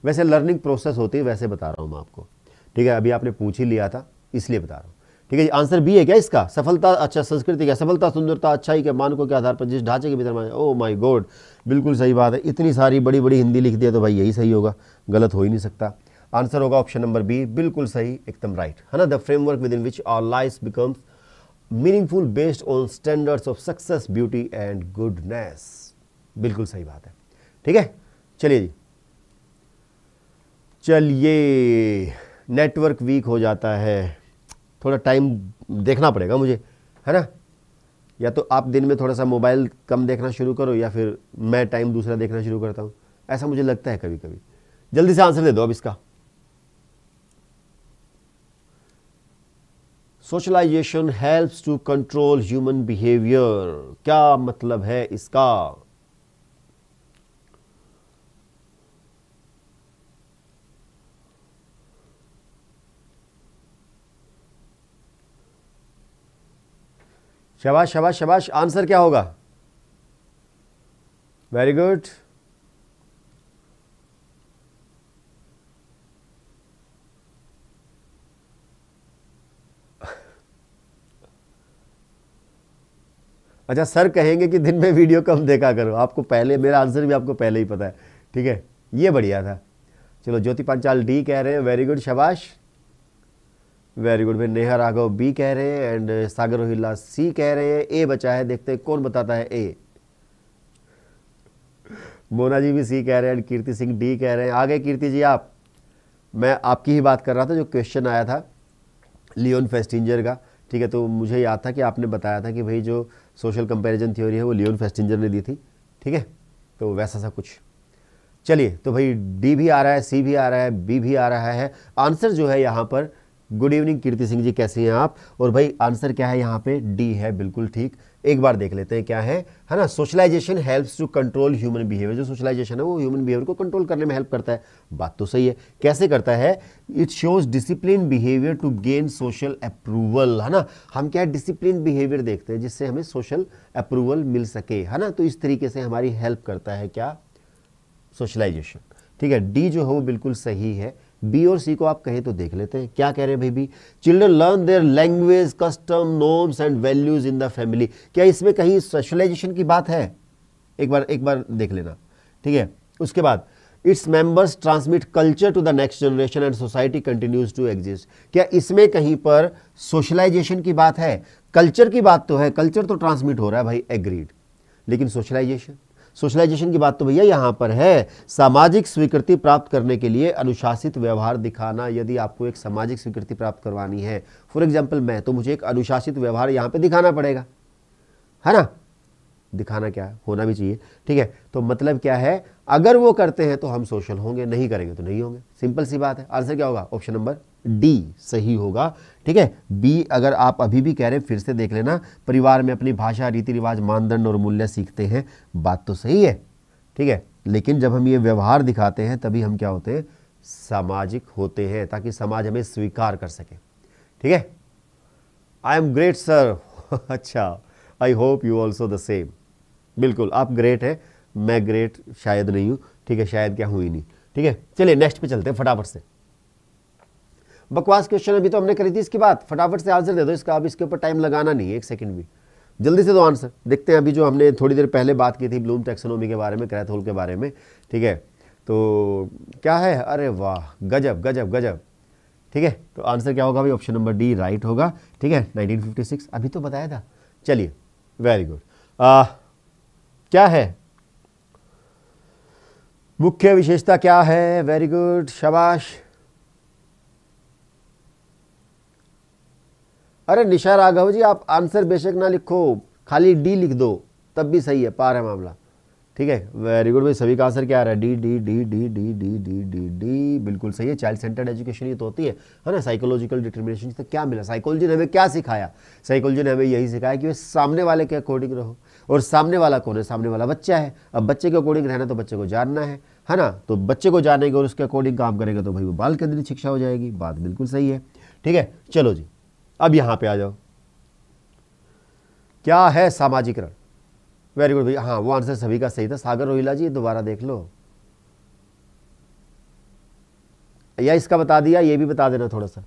वैसे लर्निंग प्रोसेस होती है वैसे बता रहा हूँ मैं आपको ठीक है अभी आपने पूछ ही लिया था इसलिए बता रहा हूँ ठीक है आंसर बी है क्या इसका सफलता अच्छा संस्कृति क्या सफलता सुंदरता अच्छाई के मानकों के आधार पर जिस ढांचे के भीतर ओ माई गॉड बिल्कुल सही बात है इतनी सारी बड़ी बड़ी हिंदी लिख दिया तो भाई यही सही होगा गलत हो ही नहीं सकता आंसर होगा ऑप्शन नंबर बी बिल्कुल सही एकदम राइट है ना the framework within which our life becomes meaningful based on standards of success beauty and goodness बिल्कुल सही बात है ठीक है चलिए जी चलिए नेटवर्क वीक हो जाता है थोड़ा टाइम देखना पड़ेगा मुझे है ना या तो आप दिन में थोड़ा सा मोबाइल कम देखना शुरू करो या फिर मैं टाइम दूसरा देखना शुरू करता हूँ ऐसा मुझे लगता है कभी कभी जल्दी से आंसर दे दो अब इसका socialization helps to control human behaviour क्या मतलब है इसका शबाश शबाश शबाश आंसर क्या होगा वेरी गुड अच्छा सर कहेंगे कि दिन में वीडियो कम देखा करो आपको पहले मेरा आंसर भी आपको पहले ही पता है ठीक है ये बढ़िया था चलो ज्योति पांचाल डी कह रहे हैं वेरी गुड शबाश वेरी गुड भाई नेहा राघव बी कह रहे हैं एंड सागर रोहिल्ला सी कह रहे हैं ए बचा है देखते हैं कौन बताता है ए मोना जी भी सी कह रहे हैं एंड कीर्ति सिंह डी कह रहे हैं आगे कीर्ति जी आप मैं आपकी ही बात कर रहा था जो क्वेश्चन आया था लियोन फेस्टिंजर का ठीक है तो मुझे याद था कि आपने बताया था कि भाई जो सोशल कंपेरिजन थ्योरी है वो लियोन फेस्टिंजर ने दी थी ठीक है तो वैसा सा कुछ चलिए तो भाई डी भी आ रहा है सी भी आ रहा है बी भी आ रहा है आंसर जो है यहाँ पर गुड इवनिंग कीर्ति सिंह जी कैसे हैं आप और भाई आंसर क्या है यहाँ पे डी है बिल्कुल ठीक एक बार देख लेते हैं क्या है है ना socialization helps to control human behaviour जो सोशलाइजेशन है वो ह्यूमन बिहेवियर को कंट्रोल करने में हेल्प करता है बात तो सही है कैसे करता है it shows discipline behaviour to gain social approval है ना हम क्या है डिसिप्लिन बिहेवियर देखते हैं जिससे हमें सोशल अप्रूवल मिल सके है ना तो इस तरीके से हमारी हेल्प करता है क्या सोशलाइजेशन ठीक है डी जो है वो बिल्कुल सही है बी और सी को आप कहें तो देख लेते हैं क्या कह रहे हैं भाई B children learn their language custom norms and values in the family क्या इसमें कहीं सोशलाइजेशन की बात है एक बार एक बार देख लेना ठीक है उसके बाद its members transmit culture to the next generation and society continues to exist क्या इसमें कहीं पर सोशलाइजेशन की बात है कल्चर की बात तो है कल्चर तो ट्रांसमिट हो रहा है भाई एग्रीड लेकिन सोशलाइजेशन सोशलाइजेशन की बात तो भैया यहाँ पर है सामाजिक स्वीकृति प्राप्त करने के लिए अनुशासित व्यवहार दिखाना यदि आपको एक सामाजिक स्वीकृति प्राप्त करवानी है फॉर एग्जाम्पल मैं तो मुझे एक अनुशासित व्यवहार यहाँ पर दिखाना पड़ेगा है ना दिखाना क्या है होना भी चाहिए ठीक है तो मतलब क्या है अगर वो करते हैं तो हम सोशल होंगे नहीं करेंगे तो नहीं होंगे सिंपल सी बात है आंसर क्या होगा ऑप्शन नंबर डी सही होगा ठीक है बी अगर आप अभी भी कह रहे हैं फिर से देख लेना परिवार में अपनी भाषा रीति रिवाज मानदंड और मूल्य सीखते हैं बात तो सही है ठीक है लेकिन जब हम ये व्यवहार दिखाते हैं तभी हम क्या होते हैं सामाजिक होते हैं ताकि समाज हमें स्वीकार कर सके ठीक है आई एम ग्रेट सर अच्छा I hope you also the same बिल्कुल आप ग्रेट हैं मैं ग्रेट शायद नहीं हूँ ठीक है शायद क्या हुई नहीं ठीक है चलिए नेक्स्ट पे चलते हैं फटाफट से बकवास क्वेश्चन अभी तो हमने करी थी इसकी बात फटाफट से आंसर दे दो इसका अब इसके ऊपर टाइम लगाना नहीं है एक सेकंड भी जल्दी से दो आंसर देखते हैं अभी जो हमने थोड़ी देर पहले बात की थी ब्लूम टेक्सोनोमी के बारे में क्रैथ के बारे में ठीक है तो क्या है अरे वाह गजब गजब गजब ठीक है तो आंसर क्या होगा अभी ऑप्शन नंबर डी राइट होगा ठीक है नाइनटीन अभी तो बताया था चलिए वेरी गुड क्या है मुख्य विशेषता क्या है वेरी गुड शबाश अरे निशा राघव जी आप आंसर बेशक ना लिखो खाली डी लिख दो तब भी सही है पार है मामला ठीक है वेरी गुड भाई सभी का आंसर क्या आ रहा है D D D D D D D D D बिल्कुल सही है चाइल्ड सेंटर्ड एजुकेशन ये तो होती है है ना साइकोलॉजिकल डिटर्मिनेशन से तो क्या मिला साइकोलॉजी ने हमें क्या सिखाया साइकोलॉजी ने हमें यही सिखाया कि वे सामने वाले के अकॉर्डिंग रहो और सामने वाला कौन है सामने वाला बच्चा है अब बच्चे के अकॉर्डिंग रहना तो बच्चे को जानना है है ना तो बच्चे को जानेंगे और उसके अकॉर्डिंग काम करेंगे तो भाई वो बाल केंद्रित शिक्षा हो जाएगी बात बिल्कुल सही है ठीक है चलो जी अब यहां पे आ जाओ क्या है सामाजिकरण वेरी गुड भैया हाँ वो आंसर सभी का सही था सागर रोहिला जी दोबारा देख लो या इसका बता दिया ये भी बता देना थोड़ा सा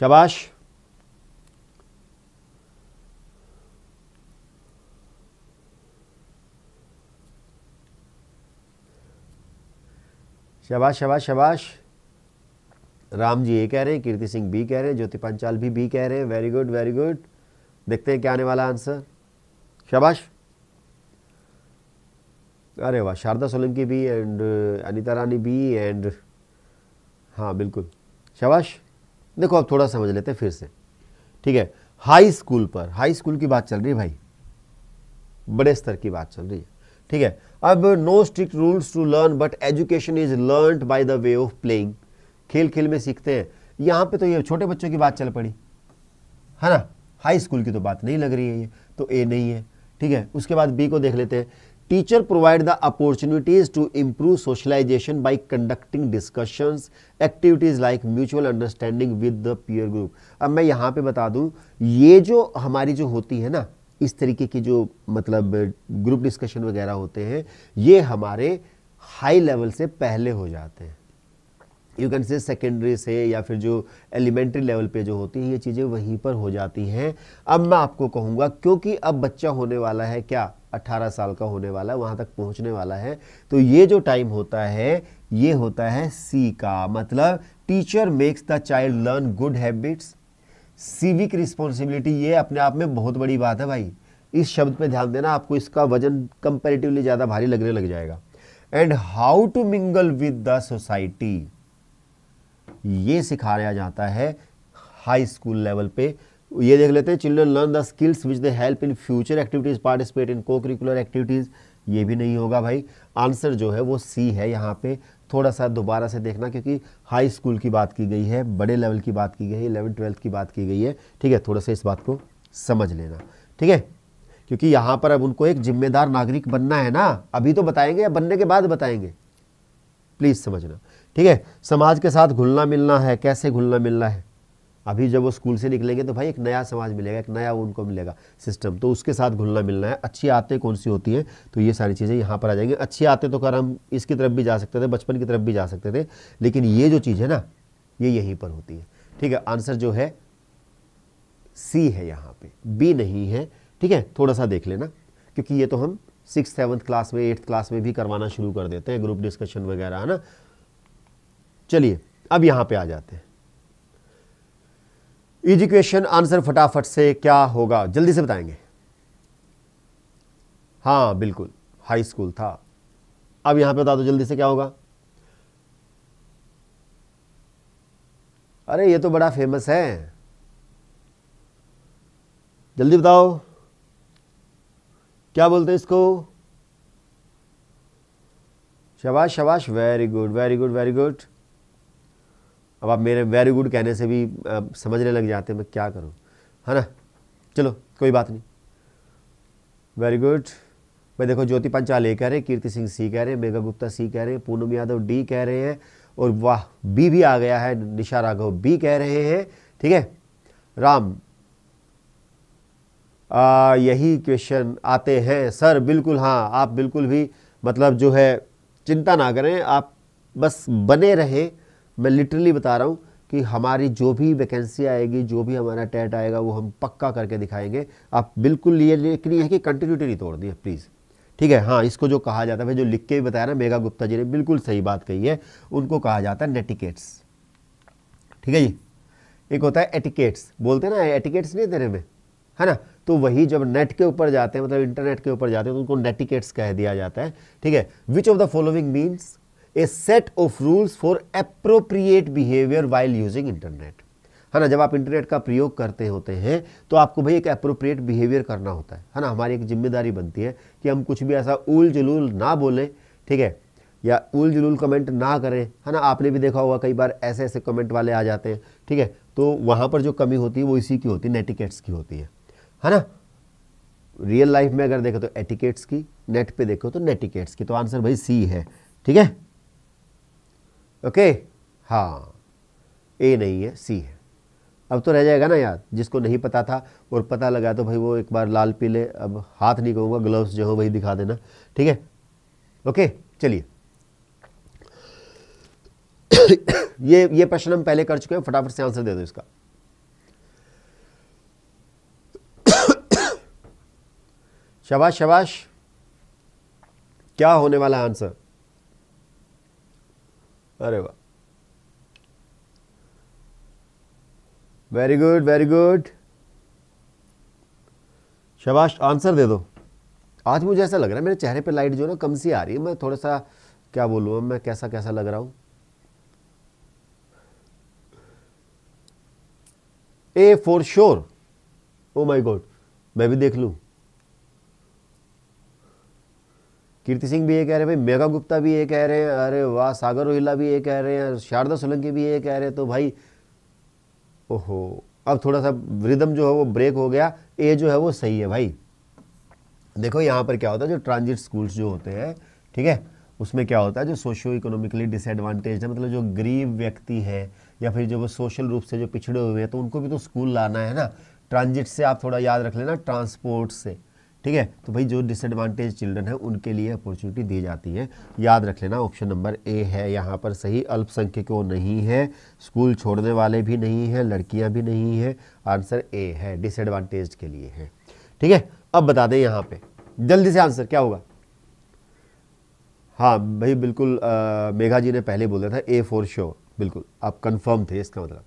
शबाश शबाश शबाश शबाश राम जी ए कह रहे हैं कीर्ति सिंह बी कह रहे हैं ज्योति पंचाल भी बी कह रहे हैं वेरी गुड वेरी गुड देखते हैं क्या आने वाला आंसर शाबाश अरे वाह Sharda Solanki B and uh, Anita Rani B and हाँ बिल्कुल शाबाश देखो अब थोड़ा समझ लेते हैं फिर से ठीक है हाई स्कूल पर हाई स्कूल की बात चल रही है भाई बड़े स्तर की बात चल रही है ठीक है अब no strict rules to learn but education is learn by the way of playing खेल खेल में सीखते हैं यहाँ पे तो ये छोटे बच्चों की बात चल पड़ी है ना हाई स्कूल की तो बात नहीं लग रही है ये तो ए नहीं है ठीक है उसके बाद बी को देख लेते हैं teacher provide the opportunities to improve socialization by conducting discussions activities like mutual understanding with the peer group अब मैं यहाँ पे बता दूँ ये जो हमारी जो होती है ना इस तरीके की जो मतलब ग्रुप डिस्कशन वगैरह होते हैं ये हमारे हाई लेवल से पहले हो जाते हैं यू कैन से सेकेंडरी से या फिर जो एलिमेंट्री लेवल पे जो होती है ये चीज़ें वहीं पर हो जाती हैं अब मैं आपको कहूँगा क्योंकि अब बच्चा होने वाला है क्या 18 साल का होने वाला है वहाँ तक पहुँचने वाला है तो ये जो टाइम होता है ये होता है सी का मतलब teacher makes the child learn good habits civic responsibility ये अपने आप में बहुत बड़ी बात है भाई इस शब्द पर ध्यान देना आपको इसका वजन कंपेरेटिवली ज़्यादा भारी लगने लग जाएगा and how to mingle with the society ये सिखाया जाता है हाई स्कूल लेवल पे ये देख लेते हैं children learn the skills which they help in future activities participate in co curricular activities ये भी नहीं होगा भाई आंसर जो है वो सी है यहाँ पे थोड़ा सा दोबारा से देखना क्योंकि हाई स्कूल की बात की गई है बड़े लेवल की बात की गई है इलेवन ट्वेल्थ की बात की गई है ठीक है थोड़ा सा इस बात को समझ लेना ठीक है क्योंकि यहाँ पर अब उनको एक जिम्मेदार नागरिक बनना है ना अभी तो बताएंगे या बनने के बाद बताएंगे प्लीज़ समझना ठीक है समाज के साथ घुलना मिलना है कैसे घुलना मिलना है अभी जब वो स्कूल से निकलेंगे तो भाई एक नया समाज मिलेगा एक नया उनको मिलेगा सिस्टम तो उसके साथ घुलना मिलना है अच्छी आते कौन सी होती हैं तो ये सारी चीज़ें यहाँ पर आ जाएंगी अच्छी आते तो कर हम इसकी तरफ भी जा सकते थे बचपन की तरफ भी जा सकते थे लेकिन ये जो चीज़ है ना ये यहीं पर होती है ठीक है आंसर जो है सी है यहाँ पर बी नहीं है ठीक है थोड़ा सा देख लेना क्योंकि ये तो हम सिक्स सेवन्थ क्लास में एट्थ क्लास में भी करवाना शुरू कर देते हैं ग्रुप डिस्कशन वगैरह है ना चलिए अब यहां पे आ जाते हैं इजी क्वेश्चन आंसर फटाफट से क्या होगा जल्दी से बताएंगे हाँ बिल्कुल हाई स्कूल था अब यहां पे बता दो जल्दी से क्या होगा अरे ये तो बड़ा फेमस है जल्दी बताओ क्या बोलते हैं इसको शबाश शबाश very good very good very good अब आप मेरे वेरी गुड कहने से भी समझने लग जाते हैं मैं क्या करूँ है ना चलो कोई बात नहीं वेरी गुड भाई देखो ज्योति पंचाल ए कह रहे हैं कीर्ति सिंह सी कह रहे हैं मेघा गुप्ता सी कह रहे हैं पूनम यादव डी कह रहे हैं और वाह बी भी आ गया है निशा राघव बी कह रहे हैं ठीक है राम आ, यही क्वेश्चन आते हैं सर बिल्कुल हाँ आप बिल्कुल भी मतलब जो है चिंता ना करें आप बस बने रहें मैं लिटरली बता रहा हूँ कि हमारी जो भी वैकेंसी आएगी जो भी हमारा टेट आएगा वो हम पक्का करके दिखाएंगे आप बिल्कुल ये लेकिन है कि कंटिन्यूटी नहीं तोड़ दी है प्लीज़ ठीक है हाँ इसको जो कहा जाता है जो लिख के भी बताया ना मेघा गुप्ता जी ने बिल्कुल सही बात कही है उनको कहा जाता है नेटिकेट्स ठीक है जी एक होता है एटिकेट्स बोलते हैं ना एटिकेट्स नहीं देने में है ना तो वही जब नेट के ऊपर जाते हैं मतलब इंटरनेट के ऊपर जाते हैं तो उनको नेटिकेट्स कह दिया जाता है ठीक है which of the following means a set of rules for appropriate behaviour while using internet है ना जब आप इंटरनेट का प्रयोग करते होते हैं तो आपको भाई एक अप्रोप्रिएट बिहेवियर करना होता है है ना हमारी एक जिम्मेदारी बनती है कि हम कुछ भी ऐसा उल जुलूल ना बोलें ठीक है या उल जुलूल कमेंट ना करें है ना आपने भी देखा होगा कई बार ऐसे ऐसे कमेंट वाले आ जाते हैं ठीक है तो वहाँ पर जो कमी होती है वो इसी की होती है नेटिकेट्स की होती है है ना रियल लाइफ में अगर देखो तो एटिकेट्स की नेट पे देखो तो नेटिकेट्स की तो आंसर भाई सी है ठीक है ओके हाँ ए नहीं है सी है अब तो रह जाएगा ना याद जिसको नहीं पता था और पता लगा तो भाई वो एक बार लाल पीले अब हाथ नहीं कहूँगा ग्लव्स जो हो वही दिखा देना ठीक है ओके चलिए ये ये प्रश्न हम पहले कर चुके हैं फटाफट से आंसर दे दो इसका शबाश शबाश क्या होने वाला आंसर अरे वाह वेरी गुड वेरी गुड शबाश आंसर दे दो आज मुझे ऐसा लग रहा है मेरे चेहरे पे लाइट जो ना कम सी आ रही है मैं थोड़ा सा क्या बोलूँ मैं कैसा कैसा लग रहा हूं a for sure oh my god मैं भी देख लू कीर्ति सिंह भी ये कह रहे हैं भाई मेघा गुप्ता भी ये कह रहे हैं अरे वाह सागर रोहिला भी ये कह रहे हैं शारदा सोलंकी भी ये कह रहे हैं तो भाई ओहो अब थोड़ा सा रिदम जो है वो ब्रेक हो गया ए जो है वो सही है भाई देखो यहाँ पर क्या होता है जो ट्रांजिट स्कूल्स जो होते हैं ठीक है उसमें क्या होता है जो सोशो इकोनॉमिकली डिसएडवांटेज है मतलब जो गरीब व्यक्ति है या फिर जो वो सोशल रूप से जो पिछड़े हुए हैं तो उनको भी तो स्कूल लाना है ना ट्रांजिट से आप थोड़ा याद रख लेना ट्रांसपोर्ट से ठीक है तो भाई जो डिसएडवांटेज चिल्ड्रन है उनके लिए अपॉर्चुनिटी दी जाती है याद रख लेना ऑप्शन नंबर ए है यहाँ पर सही अल्पसंख्यकों नहीं है स्कूल छोड़ने वाले भी नहीं हैं लड़कियाँ भी नहीं हैं आंसर ए है डिसएडवांटेज के लिए है ठीक है अब बता दें यहाँ पर जल्दी से आंसर क्या होगा हाँ भाई बिल्कुल आ, मेघा जी ने पहले बोला था ए फोर शो बिल्कुल आप कंफर्म थे इसका मतलब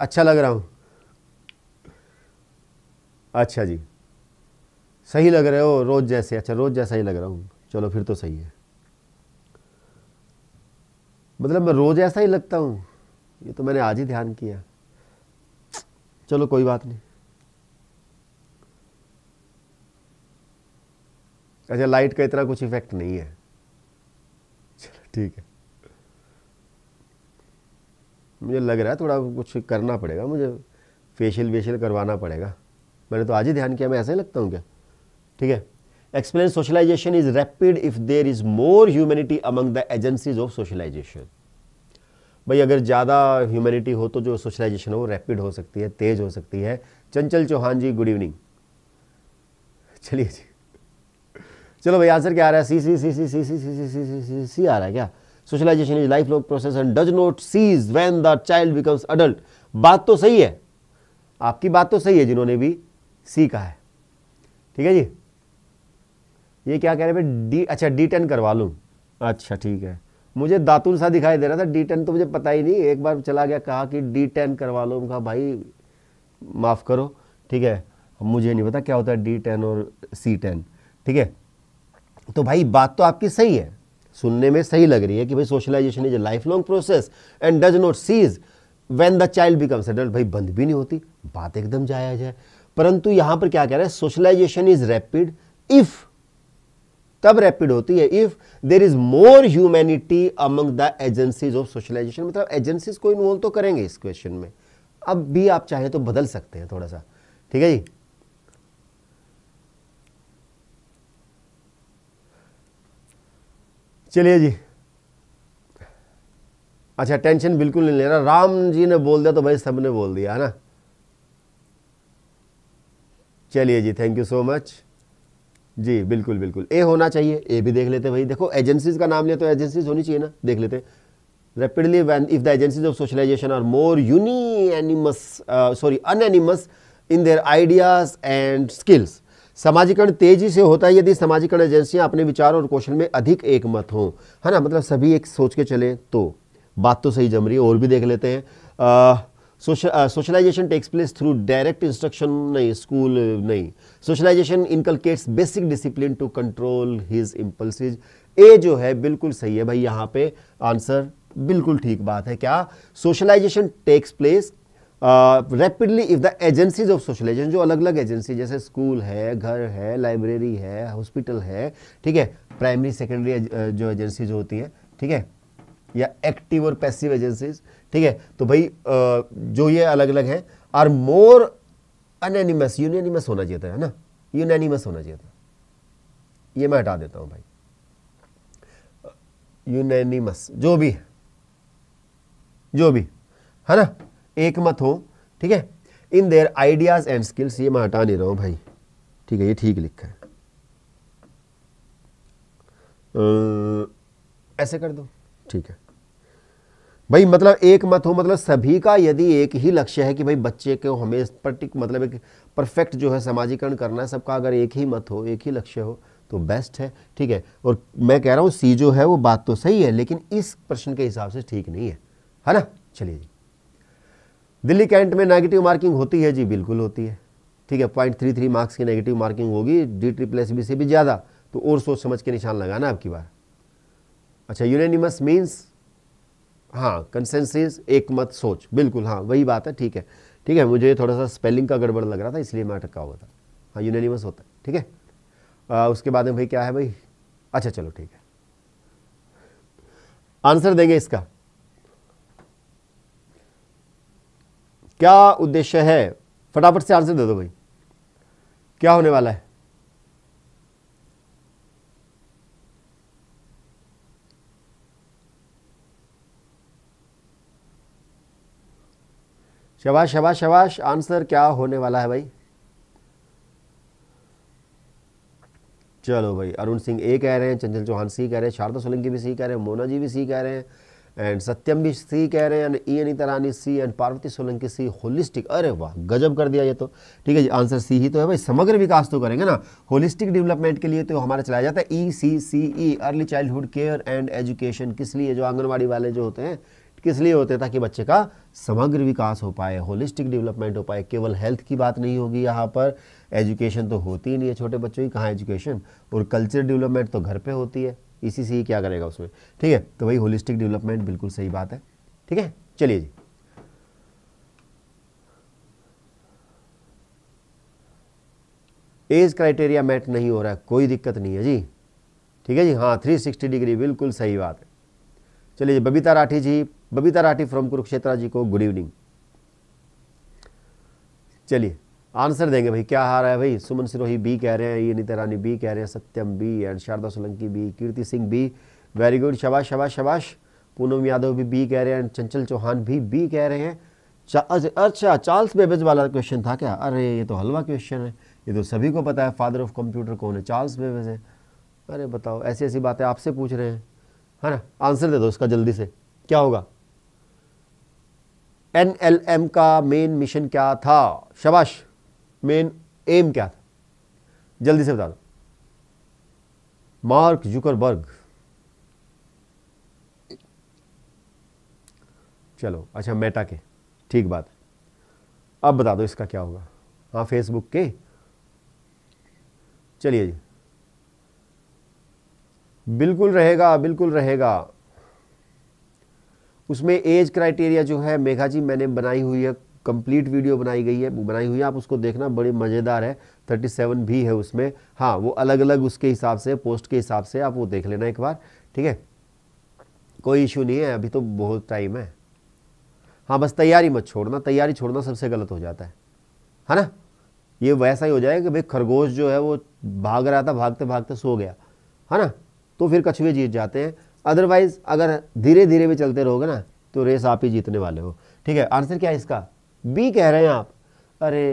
अच्छा लग रहा हूँ अच्छा जी सही लग रहे हो रोज़ जैसे अच्छा रोज़ जैसा ही लग रहा हूँ चलो फिर तो सही है मतलब मैं रोज़ ऐसा ही लगता हूँ ये तो मैंने आज ही ध्यान किया चलो कोई बात नहीं अच्छा लाइट का इतना कुछ इफेक्ट नहीं है चलो ठीक है मुझे लग रहा है थोड़ा कुछ करना पड़ेगा मुझे फेशियल वेशियल करवाना पड़ेगा मैंने तो आज ही ध्यान किया मैं ऐसा ही लगता हूँ क्या ठीक है explain socialization is rapid if there is more humanity among the agencies of socialization भाई अगर ज़्यादा ह्यूमैनिटी हो तो जो सोशलाइजेशन हो रैपिड हो सकती है तेज हो सकती है चंचल चौहान जी गुड इवनिंग चलिए जी चलो भाई आंसर क्या आ रहा है सी सी सी सी सी सी सी सी सी सी सी सी आ रहा है क्या socialization is life long process and does not cease when the child becomes adult बात तो सही है आपकी बात तो सही है जिन्होंने भी सी का है ठीक है जी ये क्या कह रहे हैं डी अच्छा डी टेन करवा लूँ अच्छा ठीक है मुझे दातुन सा दिखाई दे रहा था डी टेन तो मुझे पता ही नहीं एक बार चला गया कहा कि डी टेन करवा लूँ कहा भाई माफ़ करो ठीक है मुझे नहीं पता क्या होता है डी टेन और सी टेन ठीक है तो भाई बात तो आपकी सही है सुनने में सही लग रही है कि भाई socialization is a life long process and does not cease when the child becomes adult भाई बंद भी नहीं होती बात एकदम जायज है परंतु यहां पर क्या कह रहा है सोशलाइजेशन इज रैपिड इफ तब रैपिड होती है if there is more humanity among the agencies of socialization मतलब एजेंसीज को इन्वॉल्व तो करेंगे इस क्वेश्चन में अब भी आप चाहें तो बदल सकते हैं थोड़ा सा ठीक है जी चलिए जी अच्छा टेंशन बिल्कुल नहीं ले रहा राम जी ने बोल दिया तो भाई सबने बोल दिया है ना चलिए जी थैंक यू सो मच जी बिल्कुल बिल्कुल ए होना चाहिए ए भी देख लेते भाई देखो एजेंसीज का नाम लिया तो एजेंसीज होनी चाहिए ना देख लेते rapidly when if the agencies of socialization are more unanimous uh, sorry unanimous in their ideas and skills समाजीकरण तेजी से होता है यदि समाजीकरण एजेंसियां अपने विचार और कौशल में अधिक एक मत हों है ना मतलब सभी एक सोच के चले तो बात तो सही जम रही है और भी देख लेते हैं uh, socialization takes place through direct instruction नहीं स्कूल नहीं socialization inculcates basic discipline to control his impulses ए जो है बिल्कुल सही है भाई यहाँ पे आंसर बिल्कुल ठीक बात है क्या socialization takes place rapidly if the agencies of socialization जो अलग अलग एजेंसी जैसे स्कूल है घर है लाइब्रेरी है हॉस्पिटल है ठीक है प्राइमरी सेकेंडरी uh, जो एजेंसीज होती हैं ठीक है या एक्टिव और पैसिव एजेंसीज़ ठीक है तो भाई जो ये अलग अलग है आर मोर अनैनिमस यूनियनिमस होना चाहिए है ना यूनैनिमस होना चाहिए था ये मैं हटा देता हूँ भाई यूनैनिमस जो भी है जो भी है ना एक मत हो ठीक है in their ideas and skills ये मैं हटा नहीं रहा हूँ भाई ठीक है ये ठीक लिखा है ऐसे कर दो ठीक है भाई मतलब एक मत हो मतलब सभी का यदि एक ही लक्ष्य है कि भाई बच्चे को हमें पर्टिक मतलब एक परफेक्ट जो है समाजीकरण करना है सबका अगर एक ही मत हो एक ही लक्ष्य हो तो बेस्ट है ठीक है और मैं कह रहा हूँ सी जो है वो बात तो सही है लेकिन इस प्रश्न के हिसाब से ठीक नहीं है है ना चलिए जी दिल्ली कैंट में नेगेटिव मार्किंग होती है जी बिल्कुल होती है ठीक है पॉइंट थ्री थ्री मार्क्स की नेगेटिव मार्किंग होगी डी ट्री प्लस बी से भी ज़्यादा तो और सोच समझ के निशान लगाना आपकी बार अच्छा यूनानिमस मीन्स हाँ कंसेंसिस एक मत सोच बिल्कुल हाँ वही बात है ठीक है ठीक है मुझे थोड़ा सा स्पेलिंग का गड़बड़ लग रहा था इसलिए मैं अटका हुआ था हाँ यूनानिमस होता है ठीक है आ, उसके बाद में भाई क्या है भाई अच्छा चलो ठीक है आंसर देंगे इसका क्या उद्देश्य है फटाफट से आंसर दे दो भाई क्या होने वाला है शबाश शबाश शबाश आंसर क्या होने वाला है भाई चलो भाई अरुण सिंह ए कह रहे हैं चंचल चौहान सी कह रहे हैं शारदा सोलंकी भी सी कह रहे हैं मोना जी भी सी कह रहे हैं एंड सत्यम भी सी कह रहे हैं and E Anita Rani C and Parvati Solanki C holistic अरे वाह गजब कर दिया ये तो ठीक है जी आंसर सी ही तो है भाई समग्र विकास तो करेंगे ना होलिस्टिक डेवलपमेंट के लिए तो हमारा चलाया जाता है E C C E early childhood care and education किस लिए जो आंगनबाड़ी वाले जो होते हैं किस लिए होते हैं ताकि बच्चे का समग्र विकास हो पाए होलिस्टिक डेवलपमेंट हो पाए केवल हेल्थ की बात नहीं होगी यहाँ पर एजुकेशन तो होती ही नहीं है छोटे बच्चों की कहाँ एजुकेशन और कल्चर डेवलपमेंट तो घर पर होती है इसी से ही क्या करेगा उसमें ठीक है तो वही होलिस्टिक डेवलपमेंट बिल्कुल सही बात है ठीक है चलिए जी एज क्राइटेरिया मैट नहीं हो रहा है कोई दिक्कत नहीं है जी ठीक है जी हाँ 360 डिग्री बिल्कुल सही बात है चलिए बबीता राठी जी बबीता राठी फ्रॉम कुरुक्षेत्रा जी को गुड इवनिंग चलिए आंसर देंगे भाई क्या आ रहा है भाई सुमन सिरोही बी कह रहे हैं ये नीता रानी बी कह रहे हैं Satyam B and Sharda Solanki B Kirti Singh B very good शबाश शबाश शबाश पूनम यादव भी बी कह रहे हैं चंचल चौहान भी बी कह रहे हैं अच्छा, अच्छा चार्ल्स बेबेज वाला क्वेश्चन था क्या अरे ये तो हलवा क्वेश्चन है ये तो सभी को पता है फादर ऑफ कंप्यूटर कौन है चार्ल्स बेबेज है अरे बताओ ऐसी ऐसी बातें आपसे पूछ रहे हैं है ना आंसर दे दो इसका जल्दी से क्या होगा एन का मेन मिशन क्या था शबाश मेन एम क्या था जल्दी से बता दो मार्क जुकरबर्ग चलो अच्छा मेटा के ठीक बात अब बता दो इसका क्या होगा हाँ फेसबुक के चलिए जी बिल्कुल रहेगा बिल्कुल रहेगा उसमें एज क्राइटेरिया जो है मेघा जी मैंने बनाई हुई है कंप्लीट वीडियो बनाई गई है बनाई हुई है आप उसको देखना बड़ी मज़ेदार है 37 भी है उसमें हाँ वो अलग अलग उसके हिसाब से पोस्ट के हिसाब से आप वो देख लेना एक बार ठीक है कोई इशू नहीं है अभी तो बहुत टाइम है हाँ बस तैयारी मत छोड़ना तैयारी छोड़ना सबसे गलत हो जाता है है ना ये वैसा ही हो जाएगा कि भाई खरगोश जो है वो भाग रहा था भागते भागते सो गया है ना तो फिर कछुए जीत जाते हैं अदरवाइज अगर धीरे धीरे भी चलते रहोगे ना तो रेस आप ही जीतने वाले हो ठीक है आंसर क्या है इसका बी कह रहे हैं आप अरे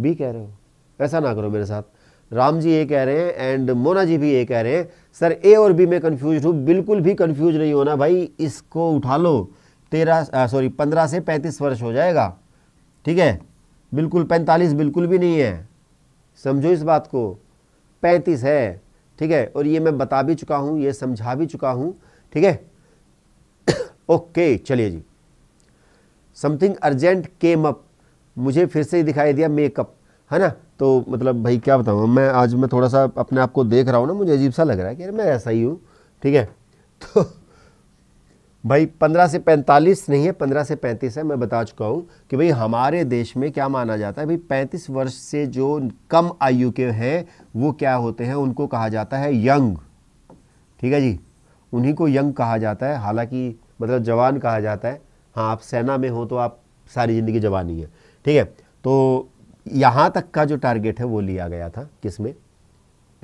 बी कह रहे हो ऐसा ना करो मेरे साथ राम जी ये कह रहे हैं एंड मोना जी भी ये कह रहे हैं सर ए और बी में कन्फ्यूज हूँ बिल्कुल भी कन्फ्यूज नहीं होना भाई इसको उठा लो तेरह सॉरी पंद्रह से पैंतीस वर्ष हो जाएगा ठीक है बिल्कुल पैंतालीस बिल्कुल भी नहीं है समझो इस बात को पैंतीस है ठीक है और ये मैं बता भी चुका हूँ ये समझा भी चुका हूँ ठीक है ओके चलिए जी समथिंग अर्जेंट केम अप मुझे फिर से दिखाई दिया मेकअप है ना तो मतलब भाई क्या बताऊँ मैं आज मैं थोड़ा सा अपने आप को देख रहा हूँ ना मुझे अजीब सा लग रहा है कि अरे मैं ऐसा ही हूँ ठीक है तो भाई पंद्रह से पैंतालीस नहीं है पंद्रह से पैंतीस है मैं बता चुका हूँ कि भाई हमारे देश में क्या माना जाता है भाई पैंतीस वर्ष से जो कम आयु के हैं वो क्या होते हैं उनको कहा जाता है यंग ठीक है जी उन्हीं को यंग कहा जाता है हालांकि मतलब जवान कहा जाता है हाँ आप सेना में हो तो आप सारी ज़िंदगी जवानी है ठीक है तो यहाँ तक का जो टारगेट है वो लिया गया था किस में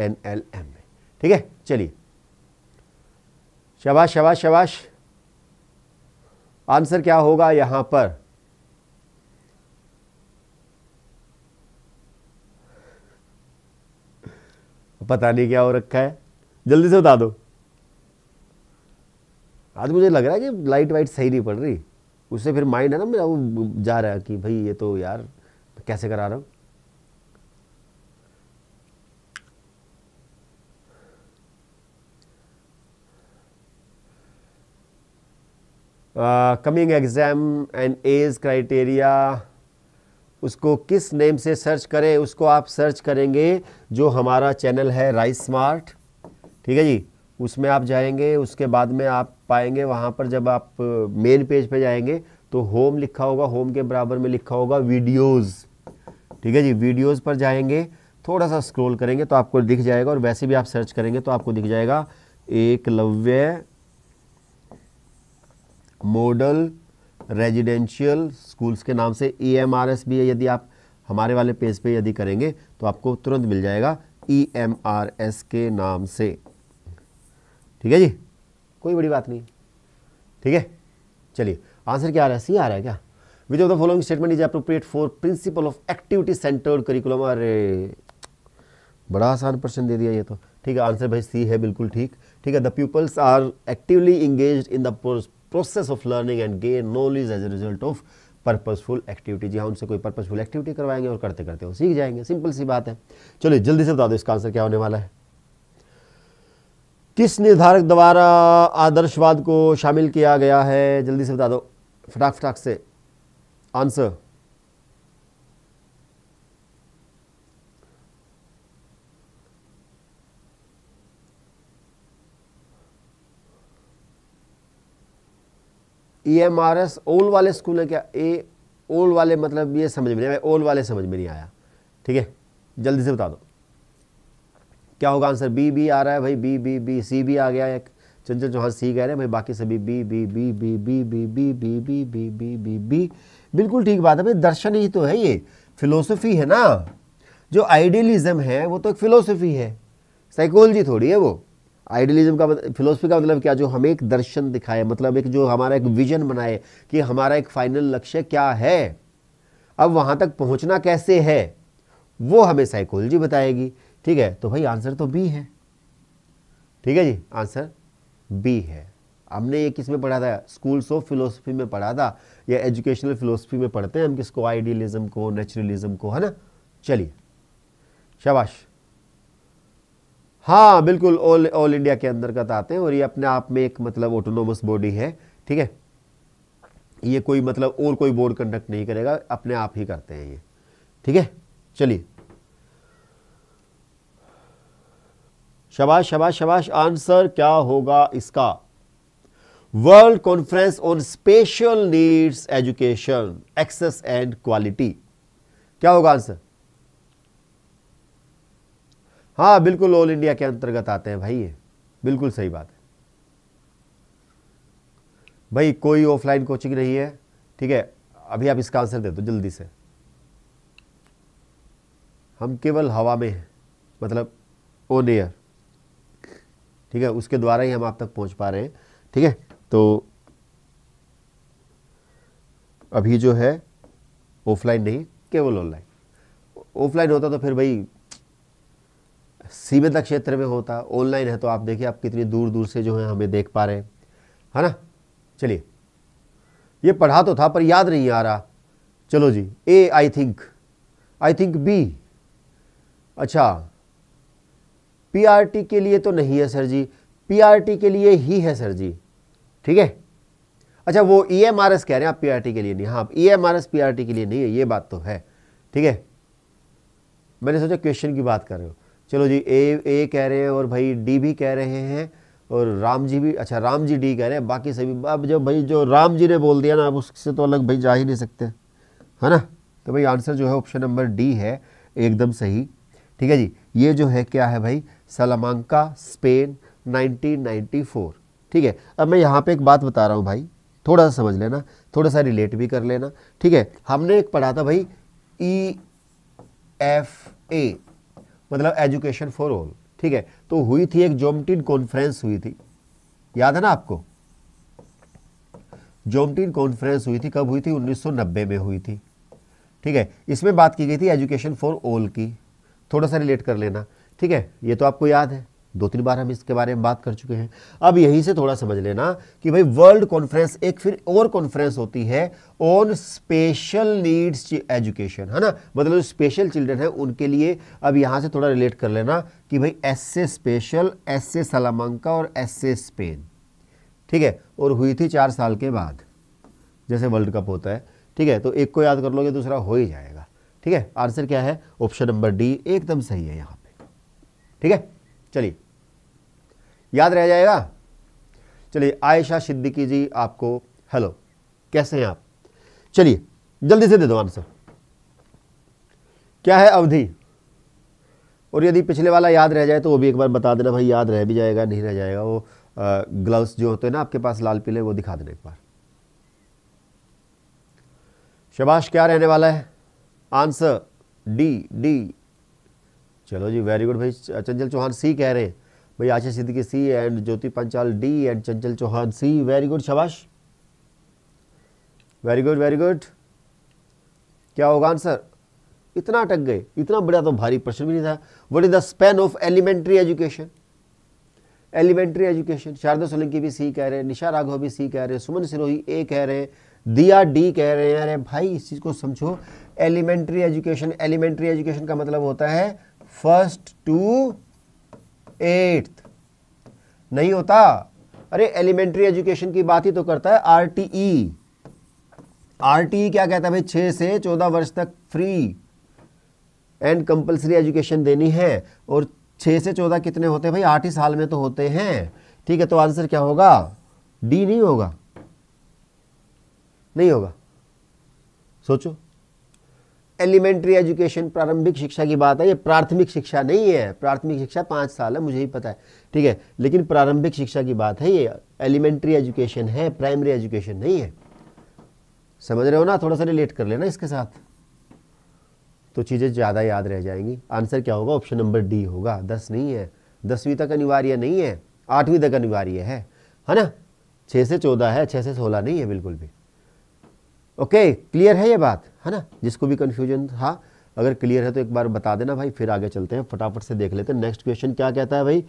एन एल एम में ठीक है चलिए शबाश शबाश शबाश आंसर क्या होगा यहाँ पर पता नहीं क्या हो रखा है जल्दी से बता दो आज मुझे लग रहा है कि लाइट वाइट सही नहीं पड़ रही उससे फिर माइंड है ना मेरा वो जा रहा है कि भाई ये तो यार कैसे करा रहा हूँ coming exam and age criteria उसको किस नेम से सर्च करें उसको आप सर्च करेंगे जो हमारा चैनल है राइस स्मार्ट ठीक है जी उसमें आप जाएंगे उसके बाद में आप पाएंगे वहाँ पर जब आप मेन uh, पेज पे जाएंगे तो होम लिखा होगा होम के बराबर में लिखा होगा वीडियोज़ ठीक है जी वीडियोज़ पर जाएंगे थोड़ा सा स्क्रॉल करेंगे तो आपको दिख जाएगा और वैसे भी आप सर्च करेंगे तो आपको दिख जाएगा एकलव्य मॉडल रेजिडेंशियल स्कूल्स के नाम से ई एम आर एस भी है यदि आप हमारे वाले पेज पे यदि करेंगे तो आपको तुरंत मिल जाएगा ई एम आर एस के नाम से ठीक है जी कोई बड़ी बात नहीं ठीक है चलिए आंसर क्या आ रहा है सी आ रहा है क्या which of the following statement is appropriate for principle of activity centred curriculum अरे बड़ा आसान प्रश्न दे दिया ये तो ठीक है आंसर भाई सी है बिल्कुल ठीक ठीक है the peoples are actively engage in the process of learning and gain knowledge as a result of purposeful activity जी हाँ उनसे कोई पर्पजफुल एक्टिविटी करवाएंगे और करते करते वो सीख जाएंगे सिंपल सी बात है चलिए जल्दी से बता दो इसका आंसर क्या होने वाला है किस निर्धारक द्वारा आदर्शवाद को शामिल किया गया है जल्दी से बता दो फटाक फटाक से answer E M R S ओल वाले स्कूल है क्या ए ओल वाले मतलब ये समझ में नहीं आया ओल वाले समझ में नहीं आया ठीक है जल्दी से बता दो क्या होगा आंसर बी बी आ रहा है भाई B B B C B आ गया एक चंचल चौहान सी कह रहे हैं भाई बाकी सभी B B B B B B B B B B B B B बिल्कुल ठीक बात है भाई दर्शन ही तो है ये फिलोसफी है ना जो आइडियलिज्म है वो तो एक फिलोसफी है साइकोलॉजी थोड़ी है वो आइडियलिज्म का मतलब, फिलोसफी का मतलब क्या जो हमें एक दर्शन दिखाए मतलब एक जो हमारा एक विजन बनाए कि हमारा एक फाइनल लक्ष्य क्या है अब वहाँ तक पहुँचना कैसे है वो हमें साइकोलॉजी बताएगी ठीक है तो भाई आंसर तो बी है ठीक है जी आंसर बी है हमने ये किस में पढ़ा था स्कूल्स ऑफ फिलोसफी में पढ़ा था या एजुकेशनल फिलोसफी में पढ़ते हैं हम किसको आइडियलिज्म को नेचुरलिज्म को है ना चलिए शाबाश हाँ बिल्कुल ऑल ऑल इंडिया के अंतर्गत आते हैं और ये अपने आप में एक मतलब ऑटोनोमस बॉडी है ठीक है ये कोई मतलब और कोई बोर्ड कंडक्ट नहीं करेगा अपने आप ही करते हैं ये ठीक है चलिए शबाश शबाश शबाश आंसर क्या होगा इसका world conference on special needs education access and quality क्या होगा आंसर हाँ बिल्कुल ऑल इंडिया के अंतर्गत आते हैं भाई ये बिल्कुल सही बात है भाई कोई ऑफलाइन कोचिंग नहीं है ठीक है अभी आप इसका आंसर दे दो जल्दी से हम केवल हवा में हैं मतलब ऑन एयर ठीक है उसके द्वारा ही हम आप तक पहुंच पा रहे हैं ठीक है तो अभी जो है ऑफलाइन नहीं केवल ऑनलाइन ऑफलाइन होता तो फिर भाई सीमित क्षेत्र में होता ऑनलाइन है तो आप देखिए आप कितनी दूर दूर से जो है हमें देख पा रहे हैं है ना चलिए ये पढ़ा तो था पर याद नहीं आ रहा चलो जी A I think I think B अच्छा पीआरटी के लिए तो नहीं है सर जी पीआरटी के लिए ही है सर जी ठीक है अच्छा वो ईएमआरएस e कह रहे हैं आप पीआरटी के लिए नहीं हाँ ईएमआरएस e पीआरटी के लिए नहीं है ये बात तो है ठीक है मैंने सोचा क्वेश्चन की बात कर रहे हो चलो जी ए ए कह रहे हैं और भाई डी भी कह रहे हैं और राम जी भी अच्छा राम जी डी कह रहे हैं बाकी सभी अब जो भाई जो राम जी ने बोल दिया ना अब उससे तो अलग भाई जा ही नहीं सकते है ना तो भाई आंसर जो है ऑप्शन नंबर डी है एकदम सही ठीक है जी ये जो है क्या है भाई सलामांका स्पेन 1994 ठीक है अब मैं यहाँ पे एक बात बता रहा हूँ भाई थोड़ा सा समझ लेना थोड़ा सा रिलेट भी कर लेना ठीक है हमने एक पढ़ा था भाई ई एफ ए मतलब एजुकेशन फॉर ऑल ठीक है तो हुई थी एक जोमटिन कॉन्फ्रेंस हुई थी याद है ना आपको जोमटिन कॉन्फ्रेंस हुई थी कब हुई थी 1990 में हुई थी ठीक है इसमें बात की गई थी एजुकेशन फॉर ऑल की थोड़ा सा रिलेट कर लेना ठीक है ये तो आपको याद है दो तीन बार हम इसके बारे में बात कर चुके हैं अब यहीं से थोड़ा समझ लेना कि भाई वर्ल्ड कॉन्फ्रेंस एक फिर और कॉन्फ्रेंस होती है ऑन स्पेशल नीड्स एजुकेशन है ना मतलब स्पेशल चिल्ड्रन है उनके लिए अब यहाँ से थोड़ा रिलेट कर लेना कि भाई एस से स्पेशल एस से सलामंका और एस से स्पेन ठीक है और हुई थी चार साल के बाद जैसे वर्ल्ड कप होता है ठीक है तो एक को याद कर लोगे दूसरा हो ही जाएगा ठीक है आंसर क्या है ऑप्शन नंबर डी एकदम सही है यहाँ पे ठीक है चलिए याद रह जाएगा चलिए आयशा सिद्दीकी जी आपको हेलो कैसे हैं आप चलिए जल्दी से दे दो आंसर क्या है अवधि और यदि पिछले वाला याद रह जाए तो वो भी एक बार बता देना भाई याद रह भी जाएगा नहीं रह जाएगा वो ग्लव्स जो होते हैं ना आपके पास लाल पीले वो दिखा देना एक बार शबाश क्या रहने वाला है आंसर डी डी चलो जी वेरी गुड भाई चंचल चौहान सी कह रहे हैं भाई Asha Siddiqui C and Jyoti Panchal D and Chanchal Chauhan C very good शबाश वेरी गुड वेरी गुड क्या होगा आंसर इतना अटक गए इतना बड़ा तो भारी प्रश्न भी नहीं था what is the span of elementary education elementary education Sharda Solanki भी सी कह रहे हैं निशा राघव भी सी कह रहे हैं सुमन सिरोही ए कह रहे हैं दिया डी कह रहे हैं अरे भाई इस चीज़ को समझो एलिमेंट्री एजुकेशन एलिमेंट्री एजुकेशन का मतलब होता है फर्स्ट टू एट्थ नहीं होता अरे एलिमेंट्री एजुकेशन की बात ही तो करता है R T E R T E क्या कहता है भाई छः से चौदह वर्ष तक फ्री एंड कंपलसरी एजुकेशन देनी है और छः से चौदह कितने होते हैं भाई आठ ही साल में तो होते हैं ठीक है तो आंसर क्या होगा डी नहीं होगा नहीं होगा सोचो एलिमेंट्री एजुकेशन प्रारंभिक शिक्षा की बात है ये प्राथमिक शिक्षा नहीं है प्राथमिक शिक्षा पाँच साल है मुझे ही पता है ठीक है लेकिन प्रारंभिक शिक्षा की बात है ये एलिमेंट्री एजुकेशन है प्राइमरी एजुकेशन नहीं है समझ रहे हो ना थोड़ा सा रिलेट कर लेना इसके साथ तो चीज़ें ज़्यादा याद रह जाएंगी आंसर क्या होगा ऑप्शन नंबर डी होगा दस नहीं है दसवीं तक अनिवार्य नहीं है आठवीं तक अनिवार्य है है ना छः से चौदह है छः से सोलह नहीं है बिल्कुल भी ओके क्लियर है ये बात है ना जिसको भी कन्फ्यूजन था अगर क्लियर है तो एक बार बता देना भाई फिर आगे चलते हैं फटाफट से देख लेते हैं नेक्स्ट क्वेश्चन क्या कहता है भाई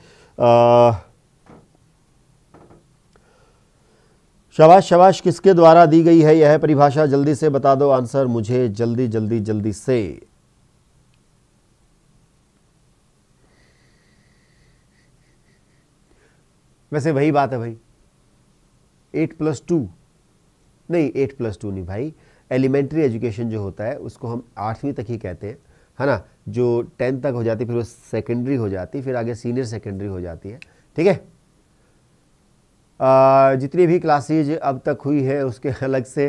शबाश शबाश किसके द्वारा दी गई है यह परिभाषा जल्दी से बता दो आंसर मुझे जल्दी जल्दी जल्दी से वैसे वही बात है भाई एट प्लस टू नहीं एट प्लस टू नहीं भाई एलिमेंट्री एजुकेशन जो होता है उसको हम आठवीं तक ही कहते हैं है ना जो टेंथ तक हो जाती फिर वो सेकेंडरी हो जाती फिर आगे सीनियर सेकेंडरी हो जाती है ठीक है जितनी भी क्लासेज अब तक हुई है उसके अलग से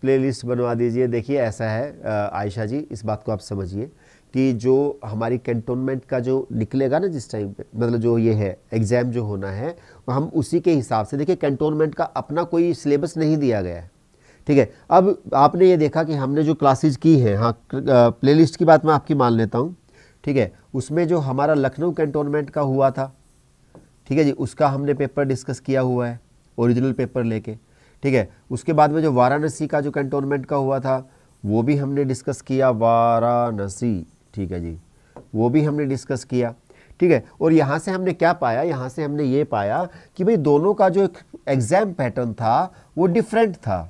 प्लेलिस्ट बनवा दीजिए देखिए ऐसा है आयशा जी इस बात को आप समझिए कि जो हमारी कैंटोनमेंट का जो निकलेगा ना जिस टाइम पे मतलब जो ये है एग्ज़ाम जो होना है हम उसी के हिसाब से देखिए कैंटोनमेंट का अपना कोई सिलेबस नहीं दिया गया है ठीक है अब आपने ये देखा कि हमने जो क्लासेज की हैं हाँ प्लेलिस्ट की बात मैं आपकी मान लेता हूँ ठीक है उसमें जो हमारा लखनऊ कैंटोनमेंट का हुआ था ठीक है जी उसका हमने पेपर डिस्कस किया हुआ है ओरिजिनल पेपर लेके ठीक है उसके बाद में जो वाराणसी का जो कैंटोनमेंट का हुआ था वो भी हमने डिस्कस किया वाराणसी ठीक है जी वो भी हमने डिस्कस किया ठीक है और यहाँ से हमने क्या पाया यहाँ से हमने ये पाया कि भाई दोनों का जो एग्ज़ाम पैटर्न था वो डिफरेंट था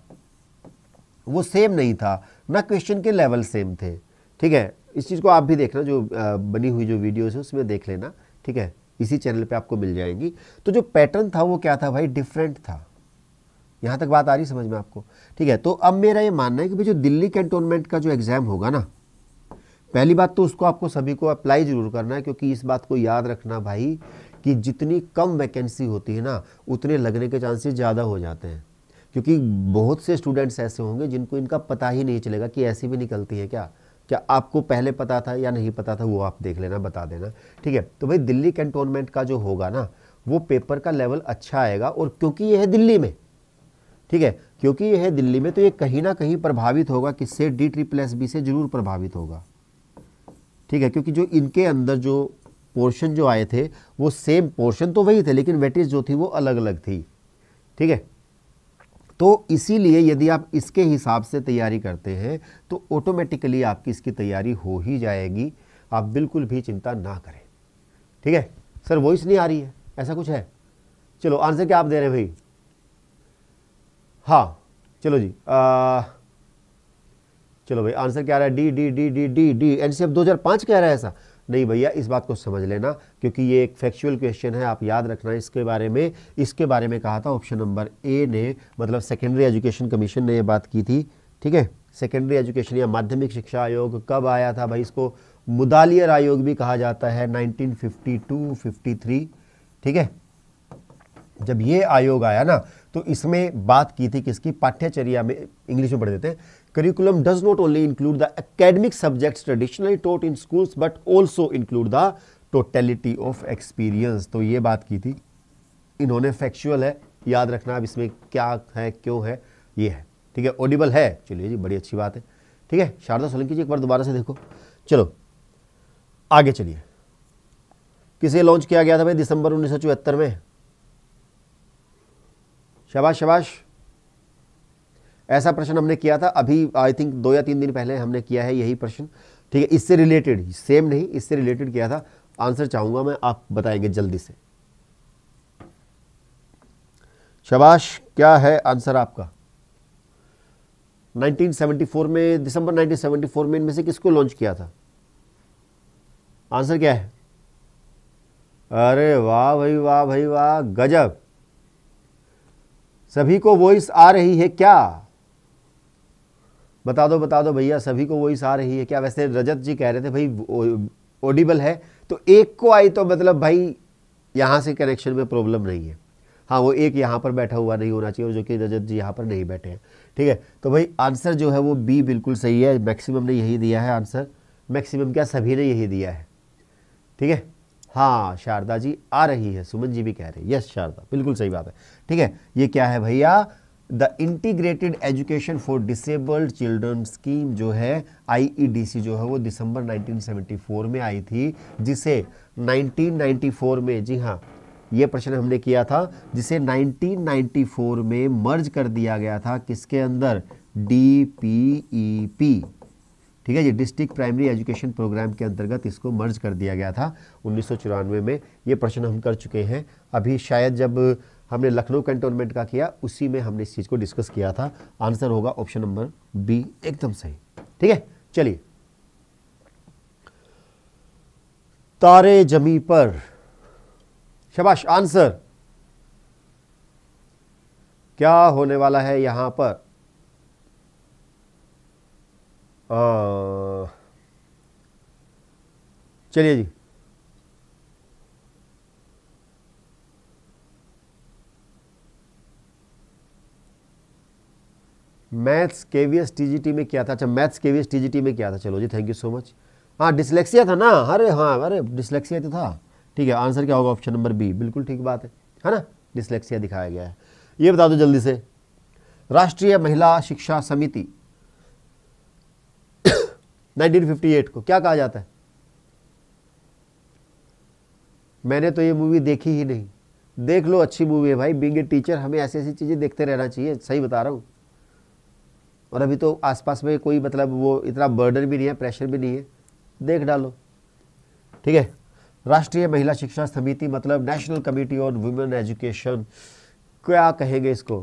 वो सेम नहीं था ना क्वेश्चन के लेवल सेम थे ठीक है इस चीज़ को आप भी देखना जो बनी हुई जो वीडियोस है उसमें देख लेना ठीक है इसी चैनल पे आपको मिल जाएंगी तो जो पैटर्न था वो क्या था भाई डिफरेंट था यहाँ तक बात आ रही समझ में आपको ठीक है तो अब मेरा ये मानना है कि भाई जो दिल्ली कैंटोनमेंट का जो एग्ज़ाम होगा ना पहली बात तो उसको आपको सभी को अप्लाई ज़रूर करना है क्योंकि इस बात को याद रखना भाई कि जितनी कम वैकेंसी होती है ना उतने लगने के चांसेस ज़्यादा हो जाते हैं क्योंकि बहुत से स्टूडेंट्स ऐसे होंगे जिनको इनका पता ही नहीं चलेगा कि ऐसी भी निकलती है क्या क्या आपको पहले पता था या नहीं पता था वो आप देख लेना बता देना ठीक है तो भाई दिल्ली कैंटोनमेंट का जो होगा ना वो पेपर का लेवल अच्छा आएगा और क्योंकि यह है दिल्ली में ठीक है क्योंकि यह है दिल्ली में तो ये कहीं ना कहीं प्रभावित होगा किससे डी ट्रिपल एस बी से जरूर प्रभावित होगा ठीक है क्योंकि जो इनके अंदर जो पोर्शन जो आए थे वो सेम पोर्शन तो वही थे लेकिन वेटेज जो थी वो अलग अलग थी ठीक है तो इसीलिए यदि आप इसके हिसाब से तैयारी करते हैं तो ऑटोमेटिकली आपकी इसकी तैयारी हो ही जाएगी आप बिल्कुल भी चिंता ना करें ठीक है सर वॉइस नहीं आ रही है ऐसा कुछ है चलो आंसर क्या आप दे रहे हैं भाई हाँ चलो जी आ, चलो भाई आंसर क्या आ रहा है D D D D D D N C F दो हज़ार पाँच कह रहा है ऐसा नहीं भैया इस बात को समझ लेना क्योंकि ये एक फैक्चुअल क्वेश्चन है आप याद रखना इसके बारे में इसके बारे में कहा था ऑप्शन नंबर ए ने मतलब सेकेंडरी एजुकेशन कमीशन ने ये बात की थी ठीक है सेकेंडरी एजुकेशन या माध्यमिक शिक्षा आयोग कब आया था भाई इसको मुदालियर आयोग भी कहा जाता है 1952-53 ठीक है जब ये आयोग आया ना तो इसमें बात की थी किसकी पाठ्यचर्या में इंग्लिश में पढ़ देते हैं Curriculum does not only include the academic subjects traditionally taught in schools but also include the totality of experience. to ye baat ki thi inhone factual hai yaad rakhna ab isme kya hai kyon hai ye hai theek hai audible hai chaliye ji badi achhi baat hai theek hai sharda solanki ji ek bar dobara se dekho chalo aage chaliye kise launch kiya gaya tha bhai december 1974 mein shabash shabash ऐसा प्रश्न हमने किया था अभी I think दो या तीन दिन पहले हमने किया है यही प्रश्न ठीक है इससे रिलेटेड सेम नहीं इससे रिलेटेड किया था आंसर चाहूंगा मैं आप बताएंगे जल्दी से शबाश क्या है आंसर आपका 1974 में दिसंबर 1974 में इनमें से किसको लॉन्च किया था आंसर क्या है अरे वाह भाई वाह भाई वाह गजब सभी को वॉइस आ रही है क्या बता दो बता दो भैया सभी को वही सार रही है क्या वैसे रजत जी कह रहे थे भाई ऑडिबल है तो एक को आई तो मतलब भाई यहाँ से कनेक्शन में प्रॉब्लम नहीं है हाँ वो एक यहाँ पर बैठा हुआ नहीं होना चाहिए जो कि रजत जी यहाँ पर नहीं बैठे हैं ठीक है तो भाई आंसर जो है वो बी बिल्कुल सही है मैक्सिमम ने यही दिया है आंसर मैक्सिमम क्या सभी ने यही दिया है ठीक है हाँ शारदा जी आ रही है सुमन जी भी कह रहे हैं यस शारदा बिल्कुल सही बात है ठीक है ये क्या है भैया the integrated education for disabled children scheme जो है आईईडीसी e जो है वो दिसंबर 1974 में आई थी जिसे 1994 में जी हाँ ये प्रश्न हमने किया था जिसे 1994 में मर्ज कर दिया गया था किसके अंदर डी पी ई पी ठीक है जी डिस्ट्रिक्ट प्राइमरी एजुकेशन प्रोग्राम के अंतर्गत इसको मर्ज कर दिया गया था उन्नीस में ये प्रश्न हम कर चुके हैं अभी शायद जब हमने लखनऊ कंटोनमेंट का किया उसी में हमने इस चीज़ को डिस्कस किया था आंसर होगा ऑप्शन नंबर बी एकदम सही ठीक है चलिए तारे जमी पर शबाश आंसर क्या होने वाला है यहां पर चलिए जी मैथ्स के V S T G T में क्या था अच्छा मैथ्स के V S T G T में क्या था चलो जी थैंक यू सो मच हाँ डिसलेक्सिया था ना अरे हाँ अरे डिसलेक्सिया तो था ठीक है आंसर क्या होगा ऑप्शन नंबर बी बिल्कुल ठीक बात है है ना डिसलेक्सिया दिखाया गया है ये बता दो जल्दी से राष्ट्रीय महिला शिक्षा समिति 1958 को क्या कहा जाता है मैंने तो ये मूवी देखी ही नहीं देख लो अच्छी मूवी है भाई बींग ए टीचर हमें ऐसी ऐसी चीज़ें देखते रहना चाहिए सही बता रहा हूँ और अभी तो आसपास में कोई मतलब वो इतना बर्डन भी नहीं है प्रेशर भी नहीं है देख डालो ठीक है राष्ट्रीय महिला शिक्षा समिति मतलब national committee on women education क्या कहेंगे इसको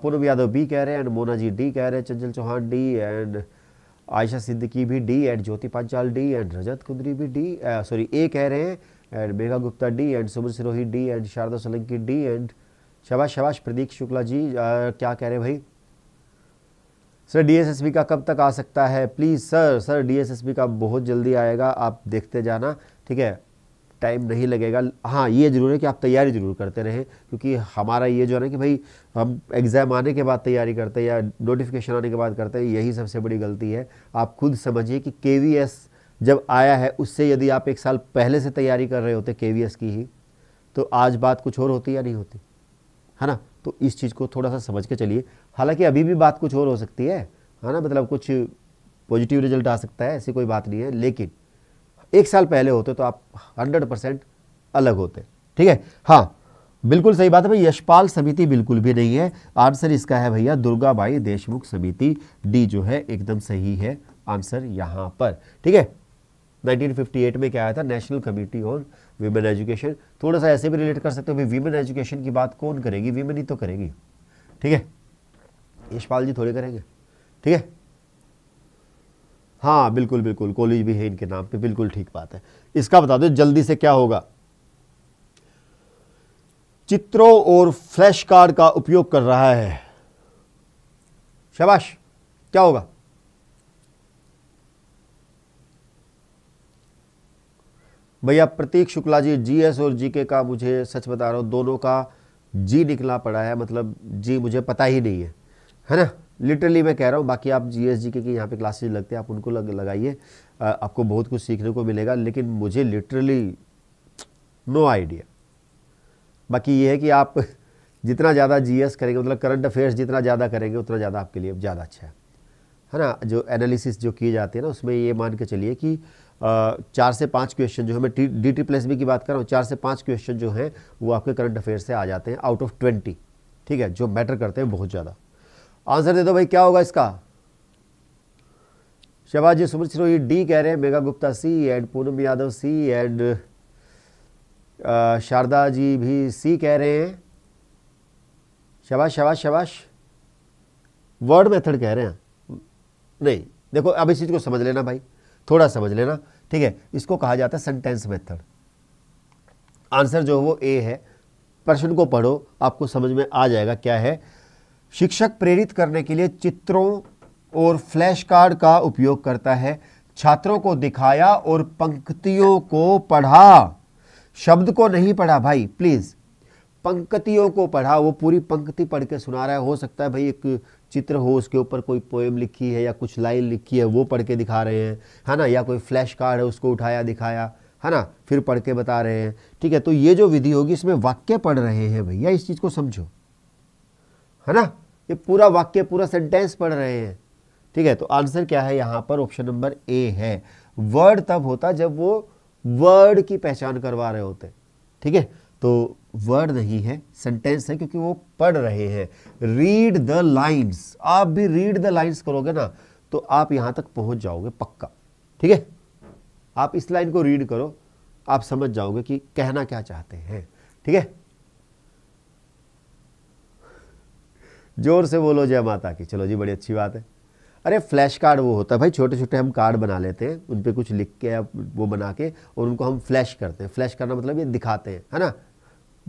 पूनम यादव बी कह रहे हैं एंड मोना जी डी कह रहे हैं चंचल चौहान डी एंड आयशा सिद्दीकी भी D and Jyoti Panchal D and Rajat Kundri भी डी सॉरी ए कह रहे हैं and Megha Gupta D and Suman Sirohi D and Sharda Solanki D and शबाश शबाश प्रदीप शुक्ला जी आ, क्या कह रहे हैं भाई सर डीएसएसबी का कब तक आ सकता है प्लीज़ सर सर डीएसएसबी का बहुत जल्दी आएगा आप देखते जाना ठीक है टाइम नहीं लगेगा हाँ ये ज़रूर है कि आप तैयारी ज़रूर करते रहें क्योंकि हमारा ये जो है ना कि भाई हम एग्ज़ाम आने के बाद तैयारी करते हैं या नोटिफिकेशन आने के बाद करते हैं यही सबसे बड़ी गलती है आप खुद समझिए कि के जब आया है उससे यदि आप एक साल पहले से तैयारी कर रहे होते के की ही तो आज बात कुछ और होती या नहीं होती है ना तो इस चीज़ को थोड़ा सा समझ के चलिए हालांकि अभी भी बात कुछ और हो सकती है है ना मतलब कुछ पॉजिटिव रिजल्ट आ सकता है ऐसी कोई बात नहीं है लेकिन एक साल पहले होते तो आप हंड्रेड परसेंट अलग होते ठीक है हाँ बिल्कुल सही बात है भाई यशपाल समिति बिल्कुल भी नहीं है आंसर इसका है भैया दुर्गा भाई देशमुख समिति डी जो है एकदम सही है आंसर यहाँ पर ठीक है 1958 में क्या आया था national committee on women education थोड़ा सा ऐसे भी रिलेट कर सकते हो भाई वीमेन एजुकेशन की बात कौन करेगी वीमेन ही तो करेगी ठीक है यशपाल जी थोड़े करेंगे ठीक है हाँ बिल्कुल बिल्कुल कॉलेज भी है इनके नाम पे बिल्कुल ठीक बात है इसका बता दो जल्दी से क्या होगा चित्रों और फ्लैश कार्ड का उपयोग कर रहा है शबाश क्या होगा भैया प्रतीक शुक्ला जी जीएस और जीके का मुझे सच बता रहा हूँ दोनों का जी निकलना पड़ा है मतलब जी मुझे पता ही नहीं है है ना लिटरली मैं कह रहा हूँ बाकी आप जी एस जी के यहाँ पे क्लासेज लगते हैं आप उनको लग लगाइए आपको बहुत कुछ सीखने को मिलेगा लेकिन मुझे लिटरली नो आइडिया बाकी ये है कि आप जितना ज़्यादा एस करेंगे मतलब करंट अफेयर्स जितना ज़्यादा करेंगे उतना ज़्यादा आपके लिए ज़्यादा अच्छा है है ना जो एनालिसिस जो किए जाते हैं ना उसमें ये मान के चलिए कि चार से पांच क्वेश्चन जो है मैं डी टी प्लस बी की बात कर रहा हूँ चार से पांच क्वेश्चन जो हैं वो आपके करंट अफेयर से आ जाते हैं आउट ऑफ ट्वेंटी ठीक है जो मैटर करते हैं बहुत ज़्यादा आंसर दे दो भाई क्या होगा इसका शहबाज जी सुमित सिरोही डी कह रहे हैं Megha Gupta C and Poonam Yadav C and Sharda ji भी सी कह रहे हैं शबाश शबाश शबाश वर्ड मेथड कह रहे हैं नहीं देखो अब इस चीज़ को समझ लेना भाई थोड़ा समझ लेना ठीक है इसको कहा जाता है सेंटेंस मेथड आंसर जो वो ए है प्रश्न को पढ़ो आपको समझ में आ जाएगा क्या है शिक्षक प्रेरित करने के लिए चित्रों और फ्लैश कार्ड का उपयोग करता है छात्रों को दिखाया और पंक्तियों को पढ़ा शब्द को नहीं पढ़ा भाई प्लीज़ पंक्तियों को पढ़ा वो पूरी पंक्ति पढ़ के सुना रहा है हो सकता है भाई एक चित्र हो उसके ऊपर कोई पोएम लिखी है या कुछ लाइन लिखी है वो पढ़ के दिखा रहे हैं है ना या कोई फ्लैश कार्ड है उसको उठाया दिखाया है ना फिर पढ़ के बता रहे हैं ठीक है तो ये जो विधि होगी इसमें वाक्य पढ़ रहे हैं भैया इस चीज़ को समझो है ना ये पूरा वाक्य पूरा सेंटेंस पढ़ रहे हैं ठीक है तो आंसर क्या है यहाँ पर ऑप्शन नंबर ए है वर्ड तब होता जब वो वर्ड की पहचान करवा रहे होते ठीक है तो वर्ड नहीं है सेंटेंस है क्योंकि वो पढ़ रहे हैं रीड द लाइन्स आप भी रीड द लाइन्स करोगे ना तो आप यहां तक पहुंच जाओगे पक्का ठीक है आप इस लाइन को रीड करो आप समझ जाओगे कि कहना क्या चाहते हैं ठीक है जोर से बोलो जय माता की चलो जी बड़ी अच्छी बात है अरे फ्लैश कार्ड वो होता है भाई छोटे छोटे हम कार्ड बना लेते हैं उन पर कुछ लिख के वो बना के और उनको हम फ्लैश करते हैं फ्लैश करना मतलब ये दिखाते हैं है ना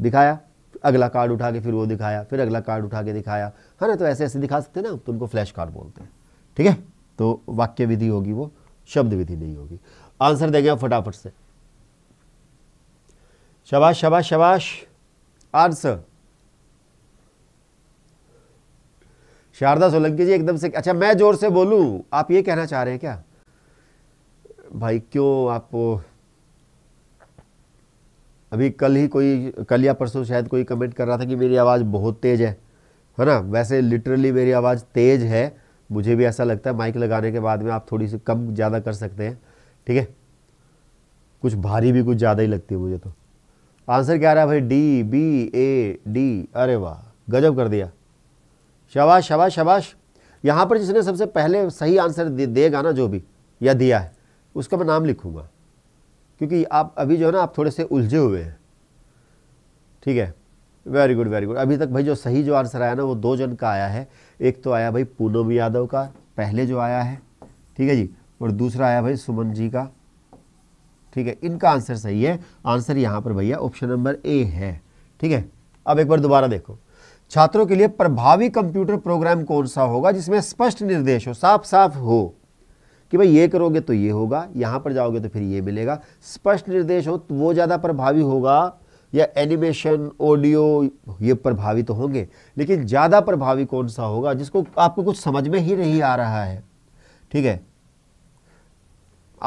दिखाया अगला कार्ड उठा के फिर वो दिखाया फिर अगला कार्ड उठा के दिखाया है ना तो ऐसे ऐसे दिखा सकते हैं ना तो उनको फ्लैश कार्ड बोलते हैं ठीक है तो वाक्य विधि होगी वो शब्द विधि नहीं होगी आंसर देंगे आप फटाफट से शबाश शबाश शबाश आंसर शारदा सोलंकी जी एकदम से अच्छा मैं ज़ोर से बोलूँ आप ये कहना चाह रहे हैं क्या भाई क्यों आप अभी कल ही कोई कल या परसों शायद कोई कमेंट कर रहा था कि मेरी आवाज़ बहुत तेज़ है है ना वैसे लिटरली मेरी आवाज़ तेज़ है मुझे भी ऐसा लगता है माइक लगाने के बाद में आप थोड़ी सी कम ज़्यादा कर सकते हैं ठीक है कुछ भारी भी कुछ ज़्यादा ही लगती है मुझे तो आंसर क्या आ रहा है भाई डी बी ए डी अरे वाह गजब कर दिया शबाश शबाश शबाश यहाँ पर जिसने सबसे पहले सही आंसर दे, देगा ना जो भी या दिया है उसका मैं नाम लिखूँगा क्योंकि आप अभी जो है ना आप थोड़े से उलझे हुए हैं ठीक है वेरी गुड वेरी गुड अभी तक भाई जो सही जो आंसर आया ना वो दो जन का आया है एक तो आया भाई पूनम यादव का पहले जो आया है ठीक है जी और दूसरा आया भाई सुमन जी का ठीक है इनका आंसर सही है आंसर यहाँ पर भैया ऑप्शन नंबर ए है ठीक है अब एक बार दोबारा देखो छात्रों के लिए प्रभावी कंप्यूटर प्रोग्राम कौन सा होगा जिसमें स्पष्ट निर्देश हो साफ साफ हो कि भाई ये करोगे तो ये होगा यहाँ पर जाओगे तो फिर ये मिलेगा स्पष्ट निर्देश हो तो वो ज़्यादा प्रभावी होगा या एनिमेशन ऑडियो ये प्रभावी तो होंगे लेकिन ज़्यादा प्रभावी कौन सा होगा जिसको आपको कुछ समझ में ही नहीं आ रहा है ठीक है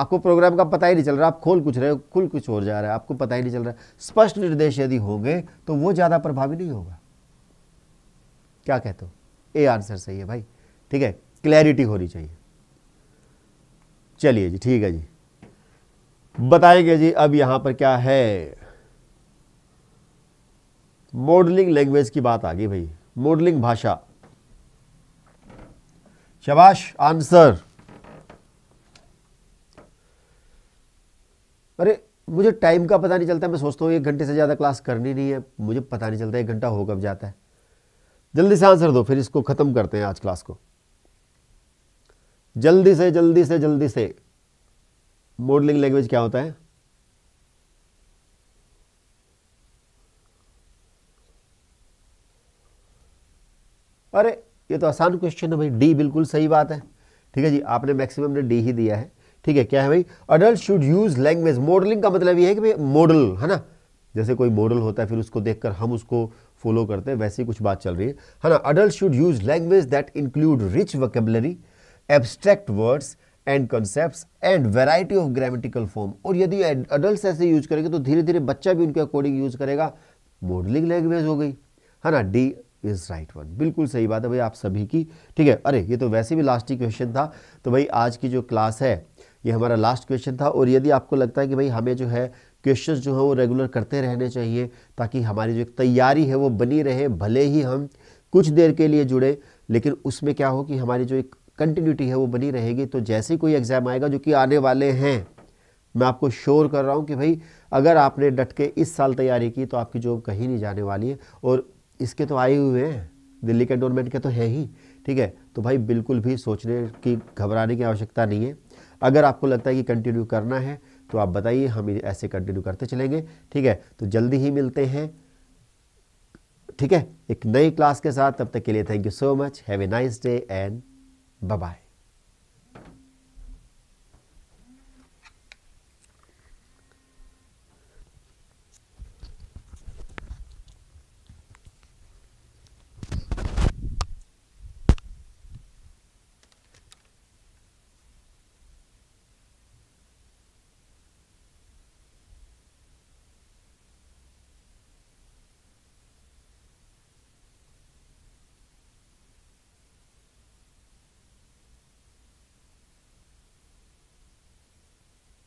आपको प्रोग्राम का पता ही नहीं चल रहा आप खोल कुछ रहे हो खुल कुछ और जा रहा है आपको पता ही नहीं चल रहा स्पष्ट निर्देश यदि होंगे तो वो ज़्यादा प्रभावी नहीं होगा क्या कहते हो ए आंसर सही है भाई ठीक है क्लैरिटी होनी चाहिए चलिए जी ठीक है जी बताएंगे जी अब यहां पर क्या है मॉडलिंग लैंग्वेज की बात आ गई भाई मॉडलिंग भाषा शबाश आंसर अरे मुझे टाइम का पता नहीं चलता मैं सोचता हूँ एक घंटे से ज़्यादा क्लास करनी नहीं है मुझे पता नहीं चलता एक घंटा हो कब जाता है जल्दी से आंसर दो फिर इसको ख़त्म करते हैं आज क्लास को जल्दी से जल्दी से जल्दी से मॉडलिंग लैंग्वेज क्या होता है अरे ये तो आसान क्वेश्चन है भाई डी बिल्कुल सही बात है ठीक है जी आपने मैक्सिमम ने डी ही दिया है ठीक है क्या है भाई adult should use language modelling का मतलब ये है कि भाई मॉडल है ना जैसे कोई मॉडल होता है फिर उसको देखकर हम उसको फॉलो करते हैं वैसी कुछ बात चल रही है है ना adult should use language that include rich vocabulary abstract words and concept and variety of grammatical form और यदि अडल्ट ऐसे यूज करेंगे तो धीरे धीरे बच्चा भी उनके अकॉर्डिंग यूज करेगा मॉडलिंग लैंग्वेज हो गई है ना डी इज राइट वन बिल्कुल सही बात है भाई आप सभी की ठीक है अरे ये तो वैसे भी लास्ट ही क्वेश्चन था तो भाई आज की जो क्लास है ये हमारा लास्ट क्वेश्चन था और यदि आपको लगता है कि भाई हमें जो है क्वेश्चन जो हैं वो रेगुलर करते रहने चाहिए ताकि हमारी जो एक तैयारी है वो बनी रहे भले ही हम कुछ देर के लिए जुड़े लेकिन उसमें क्या हो कि हमारी जो एक कंटिन्यूटी है वो बनी रहेगी तो जैसे ही कोई एग्ज़ाम आएगा जो कि आने वाले हैं मैं आपको श्योर कर रहा हूँ कि भाई अगर आपने डट के इस साल तैयारी की तो आपकी जॉब कहीं नहीं जाने वाली है और इसके तो आए हुए हैं दिल्ली कैंटोनमेंट के तो है ही ठीक है तो भाई बिल्कुल भी सोचने की घबराने की आवश्यकता नहीं है अगर आपको लगता है कि कंटिन्यू करना है तो आप बताइए हम ऐसे कंटिन्यू करते चलेंगे ठीक है तो जल्दी ही मिलते हैं ठीक है एक नई क्लास के साथ तब तक के लिए thank you so much have a nice day and bye